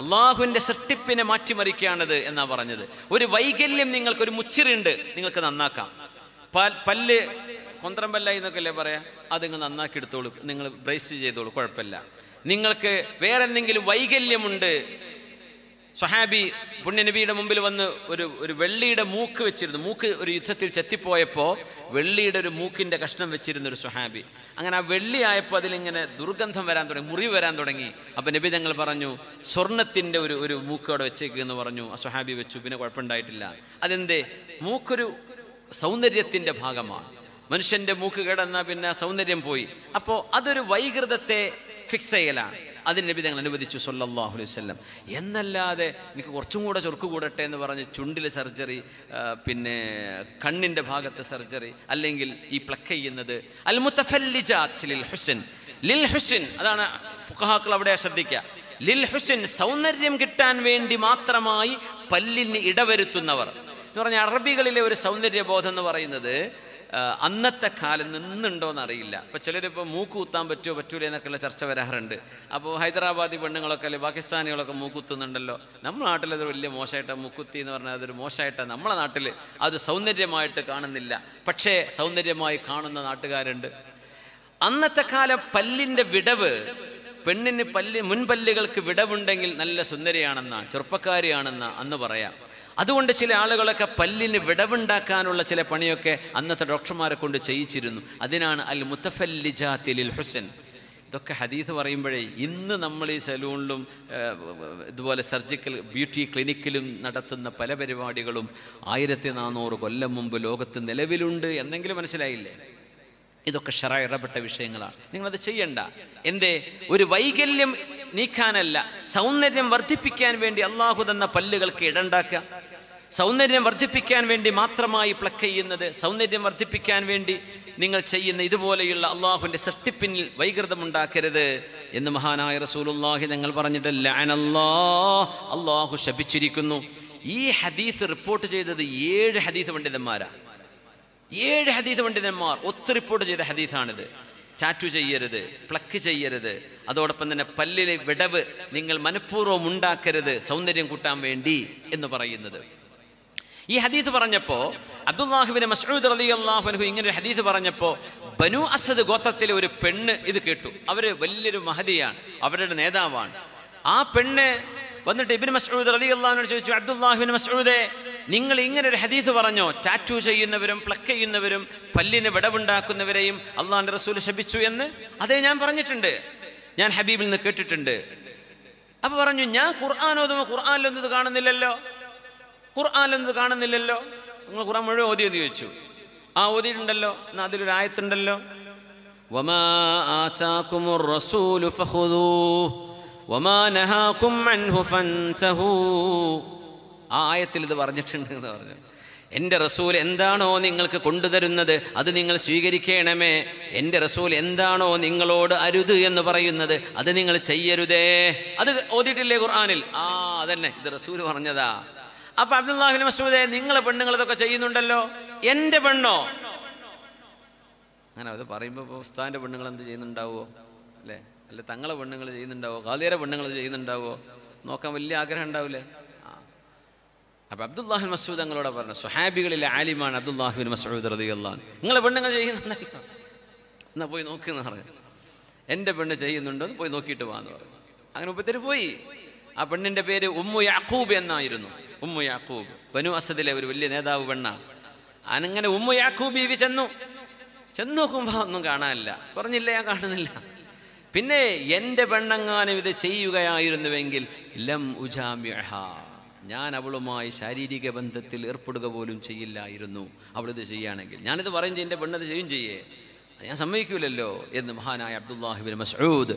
അള്ളാഹുവിന്റെ സൃഷ്ടിപ്പിനെ മാറ്റിമറിക്കുകയാണത് എന്നാ പറഞ്ഞത് ഒരു വൈകല്യം നിങ്ങൾക്ക് ഒരു മുച്ചിറുണ്ട് നിങ്ങൾക്ക് നന്നാക്കാം പല്ല് കൊന്തരം പല്ല എന്നൊക്കെ അല്ലേ പറയാം അത് നിങ്ങൾ നന്നാക്കി എടുത്തോളൂ നിങ്ങൾ ബ്രേസ് ചെയ്തോളൂ കുഴപ്പമില്ല നിങ്ങൾക്ക് വേറെന്തെങ്കിലും വൈകല്യമുണ്ട് സൊഹാബി പുണ്യനബിയുടെ മുമ്പിൽ വന്ന് ഒരു ഒരു വെള്ളിയുടെ മൂക്ക് വെച്ചിരുന്നു മൂക്ക് ഒരു യുദ്ധത്തിൽ ചെത്തിപ്പോയപ്പോൾ വെള്ളിയുടെ ഒരു മൂക്കിൻ്റെ കഷ്ണം വെച്ചിരുന്ന ഒരു സൊഹാബി അങ്ങനെ ആ വെള്ളിയായപ്പോൾ അതിലിങ്ങനെ ദുർഗന്ധം വരാൻ തുടങ്ങി മുറിവ് വരാൻ തുടങ്ങി അപ്പോൾ നബി തങ്ങൾ പറഞ്ഞു സ്വർണത്തിൻ്റെ ഒരു ഒരു മൂക്ക് അവിടെ വെച്ചേക്കെന്ന് പറഞ്ഞു ആ സൊഹാബി വെച്ചു പിന്നെ കുഴപ്പമുണ്ടായിട്ടില്ല അതെന്തേ മൂക്കൊരു സൗന്ദര്യത്തിൻ്റെ ഭാഗമാണ് മനുഷ്യൻ്റെ മൂക്ക് കിടന്നാൽ പിന്നെ സൗന്ദര്യം പോയി അപ്പോൾ അതൊരു വൈകൃതത്തെ ഫിക്സ് ചെയ്യലാണ് അതിന് നബി തങ്ങൾ അനുവദിച്ചു സൊല്ലാഹു അലൈഹി വല്ലം എന്നല്ലാതെ എനിക്ക് കുറച്ചും കൂടെ ചുർക്ക് കൂടട്ടെ എന്ന് പറഞ്ഞ് ചുണ്ടിൽ സർജറി പിന്നെ കണ്ണിൻ്റെ ഭാഗത്ത് സർജറി അല്ലെങ്കിൽ ഈ പ്ലക്ക് ചെയ്യുന്നത് അൽ ലിൽ ഹുസൻ ലിൽ ഹുസൻ അതാണ് ഫുഹാക്കൾ അവിടെ ശ്രദ്ധിക്കുക ലിൽ ഹുസിൻ സൗന്ദര്യം കിട്ടാൻ വേണ്ടി മാത്രമായി പല്ലിന് ഇടവരുത്തുന്നവർ എന്ന് പറഞ്ഞാൽ അറബികളിലെ ഒരു സൗന്ദര്യബോധം എന്ന് പറയുന്നത് അന്നത്തെ കാലം നിന്നുണ്ടോ എന്നറിയില്ല അപ്പോൾ ചിലരിപ്പോൾ മൂക്ക് കുത്താൻ പറ്റുമോ പറ്റൂല എന്നൊക്കെയുള്ള ചർച്ച വരാറുണ്ട് അപ്പോൾ ഹൈദരാബാദി പെണ്ണുങ്ങളൊക്കെ അല്ലെ പാകിസ്ഥാനികളൊക്കെ മൂക്കുത്തുന്നുണ്ടല്ലോ നമ്മുടെ നാട്ടിൽ അതൊരു വലിയ മോശമായിട്ട് മൂക്കുത്തി എന്ന് പറഞ്ഞാൽ അതൊരു മോശമായിട്ട് നമ്മളെ നാട്ടിൽ അത് സൗന്ദര്യമായിട്ട് കാണുന്നില്ല പക്ഷേ സൗന്ദര്യമായി കാണുന്ന നാട്ടുകാരുണ്ട് അന്നത്തെ കാലം പല്ലിൻ്റെ വിടവ് പെണ്ണിന് പല്ല് മുൻപല്ലുകൾക്ക് വിടവുണ്ടെങ്കിൽ നല്ല സുന്ദരിയാണെന്ന ചെറുപ്പക്കാരിയാണെന്ന അന്ന് പറയാം അതുകൊണ്ട് ചില ആളുകളൊക്കെ പല്ലിന് വിടവുണ്ടാക്കാനുള്ള ചില പണിയൊക്കെ അന്നത്തെ ഡോക്ടർമാരെ കൊണ്ട് ചെയ്യിച്ചിരുന്നു അതിനാണ് അൽ മുത്തഫല്ലിജാത്തിലിൽ ഹുസൻ ഇതൊക്കെ ഹദീസ് പറയുമ്പോഴേ ഇന്ന് നമ്മൾ ഈ സലൂണിലും ഇതുപോലെ സർജിക്കൽ ബ്യൂട്ടി ക്ലിനിക്കിലും നടത്തുന്ന പല പരിപാടികളും ആയിരത്തി നാനൂറ് കൊല്ലം മുമ്പ് ലോകത്ത് നിലവിലുണ്ട് എന്നെങ്കിലും മനസ്സിലായില്ലേ ഇതൊക്കെ ഷറ ഇടപെട്ട വിഷയങ്ങളാണ് നിങ്ങളത് ചെയ്യണ്ട എന്തേ ഒരു വൈകല്യം നീക്കാനല്ല സൗന്ദര്യം വർദ്ധിപ്പിക്കാൻ വേണ്ടി അള്ളാഹു തന്ന പല്ലുകൾക്ക് ഇടണ്ടാക്കുക സൗന്ദര്യം വർദ്ധിപ്പിക്കാൻ വേണ്ടി മാത്രമായി പ്ലക്ക് ചെയ്യുന്നത് സൗന്ദര്യം വർദ്ധിപ്പിക്കാൻ വേണ്ടി നിങ്ങൾ ചെയ്യുന്ന ഇതുപോലെയുള്ള അള്ളാഹുവിൻ്റെ സൃഷ്ടിപ്പിനിൽ വൈകൃതമുണ്ടാക്കരുത് എന്ന് മഹാനായ റസൂലുല്ലാഹി ഞങ്ങൾ പറഞ്ഞിട്ട് അള്ളാഹു ശപിച്ചിരിക്കുന്നു ഈ ഹദീത്ത് റിപ്പോർട്ട് ചെയ്തത് ഏഴ് ഹദീത് പണ്ഡിതന്മാരാണ് ഏഴ് ഹദീത് പണ്ഡിതന്മാർ ഒത്ത് റിപ്പോർട്ട് ചെയ്ത ഹദീത്താണിത് ടാറ്റു ചെയ്യരുത് പ്ലക്ക് ചെയ്യരുത് അതോടൊപ്പം തന്നെ പല്ലിലെ വിടവ് നിങ്ങൾ മനഃപൂർവ്വം ഉണ്ടാക്കരുത് സൗന്ദര്യം കൂട്ടാൻ വേണ്ടി എന്ന് പറയുന്നത് ഈ ഹദീത്ത് പറഞ്ഞപ്പോൾ അബ്ദുല്ലാഹുബിന് മസ്ഊദ് അലി അള്ളാഹുനഹു ഇങ്ങനെ ഒരു ഹദീത്ത് പറഞ്ഞപ്പോൾ ബനു അസദ് ഗോത്രത്തിലെ ഒരു പെണ്ണ് ഇത് കേട്ടു അവര് വലിയൊരു മഹതിയാണ് അവരുടെ നേതാവാണ് ആ പെണ്ണ് വന്നിട്ട് ഇബിൻ മസ്ഊദ് അലി അള്ളാഹുനോട് ചോദിച്ചു അബ്ദുല്ലാഹുബിൻ മസ്ഊദേ നിങ്ങൾ ഇങ്ങനെ ഒരു ഹദീസ് പറഞ്ഞോ ടാറ്റു ചെയ്യുന്നവരും പ്ലക്ക് ചെയ്യുന്നവരും പല്ലിന് വിടവുണ്ടാക്കുന്നവരെയും അള്ളാഹുന്റെ റസൂൽ ശപിച്ചു എന്ന് അതേ ഞാൻ പറഞ്ഞിട്ടുണ്ട് ഞാൻ ഹബീബിൽ നിന്ന് കേട്ടിട്ടുണ്ട് അപ്പോൾ പറഞ്ഞു ഞാൻ ഖുർആാനോ ഖുർആാനിലൊന്നും ഇത് കാണുന്നില്ലല്ലോ ഖുർആാനെന്ന് കാണുന്നില്ലല്ലോ നിങ്ങൾ ഖുർആൻ മുഴുവൻ ഓതി ഓതി വെച്ചു ആ ഓതിയിട്ടുണ്ടല്ലോ എന്നാൽ അതിലൊരു ആയത്തുണ്ടല്ലോ ആ ആയത്തിൽ ഇത് പറഞ്ഞിട്ടുണ്ട് എന്ന് പറഞ്ഞു എൻ്റെ റസൂൽ എന്താണോ നിങ്ങൾക്ക് കൊണ്ടുതരുന്നത് അത് നിങ്ങൾ സ്വീകരിക്കണമേ എൻ്റെ റസൂൽ എന്താണോ നിങ്ങളോട് അരുത് എന്ന് പറയുന്നത് അത് നിങ്ങൾ ചെയ്യരുതേ അത് ഓതിയിട്ടില്ലേ ഖുർആാനിൽ ആ അതന്നെ ഇത് റസൂൽ പറഞ്ഞതാ അപ്പൊ അബ്ദുല്ലാഹിൻ മസൂദെ നിങ്ങളെ പെണ്ണുങ്ങൾ ഇതൊക്കെ ചെയ്യുന്നുണ്ടല്ലോ എന്റെ പെണ്ണോ അങ്ങനെ അത് പറയുമ്പോൾ ഉസ്താന്റെ പെണ്ണുങ്ങൾ എന്ത് ചെയ്യുന്നുണ്ടാവോ അല്ലേ അല്ലെ തങ്ങളെ പെണ്ണുങ്ങൾ ചെയ്യുന്നുണ്ടാവോ ഖാദിയുടെ പെണ്ണുങ്ങൾ ചെയ്യുന്നുണ്ടാവോ നോക്കാൻ വലിയ ആഗ്രഹം ഉണ്ടാവില്ലേ അപ്പൊ അപ്പം അബ്ദുല്ലാഹിൻ മസൂദ് അങ്ങളോട് പറഞ്ഞു സുഹാബികളിലെ ആലിമാണ് അബ്ദുല്ലാഹിൻ മസൂദ് റതിയുള്ള നിങ്ങളെ പെണ്ണുങ്ങൾ ചെയ്യുന്നുണ്ടായിരിക്കും എന്നാ പോയി നോക്കുന്ന പറഞ്ഞു എന്റെ പെണ്ണ് ചെയ്യുന്നുണ്ടോ എന്ന് പോയി നോക്കിയിട്ട് വാന്ന് പറഞ്ഞു അങ്ങനെ ഉപ്പത്തിരി പോയി ആ പെണ്ണിന്റെ പേര് ഉമ്മു യാക്കൂബ് എന്നായിരുന്നു ഉമ്മു യാക്കൂബ് ബനു അസദിലെ ഒരു വലിയ നേതാവ് പെണ്ണ അങ്ങനെ ഉമ്മു യാക്കൂബ് ഇവി ചെന്നു ചെന്ന് നോക്കുമ്പോ ഒന്നും കാണാനില്ല പറഞ്ഞില്ല ഞാൻ കാണുന്നില്ല പിന്നെ എന്റെ പെണ്ണങ്ങാനും ഇത് ചെയ്യുകയായിരുന്നുവെങ്കിൽ ലം ഉജാമ്യഹ ഞാൻ അവളുമായി ശാരീരിക ബന്ധത്തിൽ ഏർപ്പെടുക പോലും ചെയ്യില്ലായിരുന്നു അവളിത് ചെയ്യുകയാണെങ്കിൽ ഞാനിത് പറയും എൻ്റെ പെണ്ണത് ചെയ്യും ചെയ്യേ ഞാൻ സമ്മതിക്കൂലല്ലോ എന്ന് മഹാനായ അബ്ദുല്ലാഹിബിൻ മസൂദ്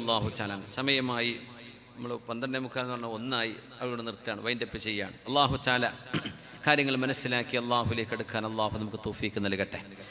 അള്ളാഹു ചാലാൻ സമയമായി നമ്മൾ പന്ത്രണ്ടേ മുക്കാൽ എന്ന് പറഞ്ഞാൽ ഒന്നായി അവിടെ നിർത്തുകയാണ് വൈൻഡപ്പ് ചെയ്യുകയാണ് അള്ളാഹു ചാല കാര്യങ്ങൾ മനസ്സിലാക്കി അള്ളാഹുലേക്ക് എടുക്കാൻ അള്ളാഹു നമുക്ക് തോഫീക്ക് നൽകട്ടെ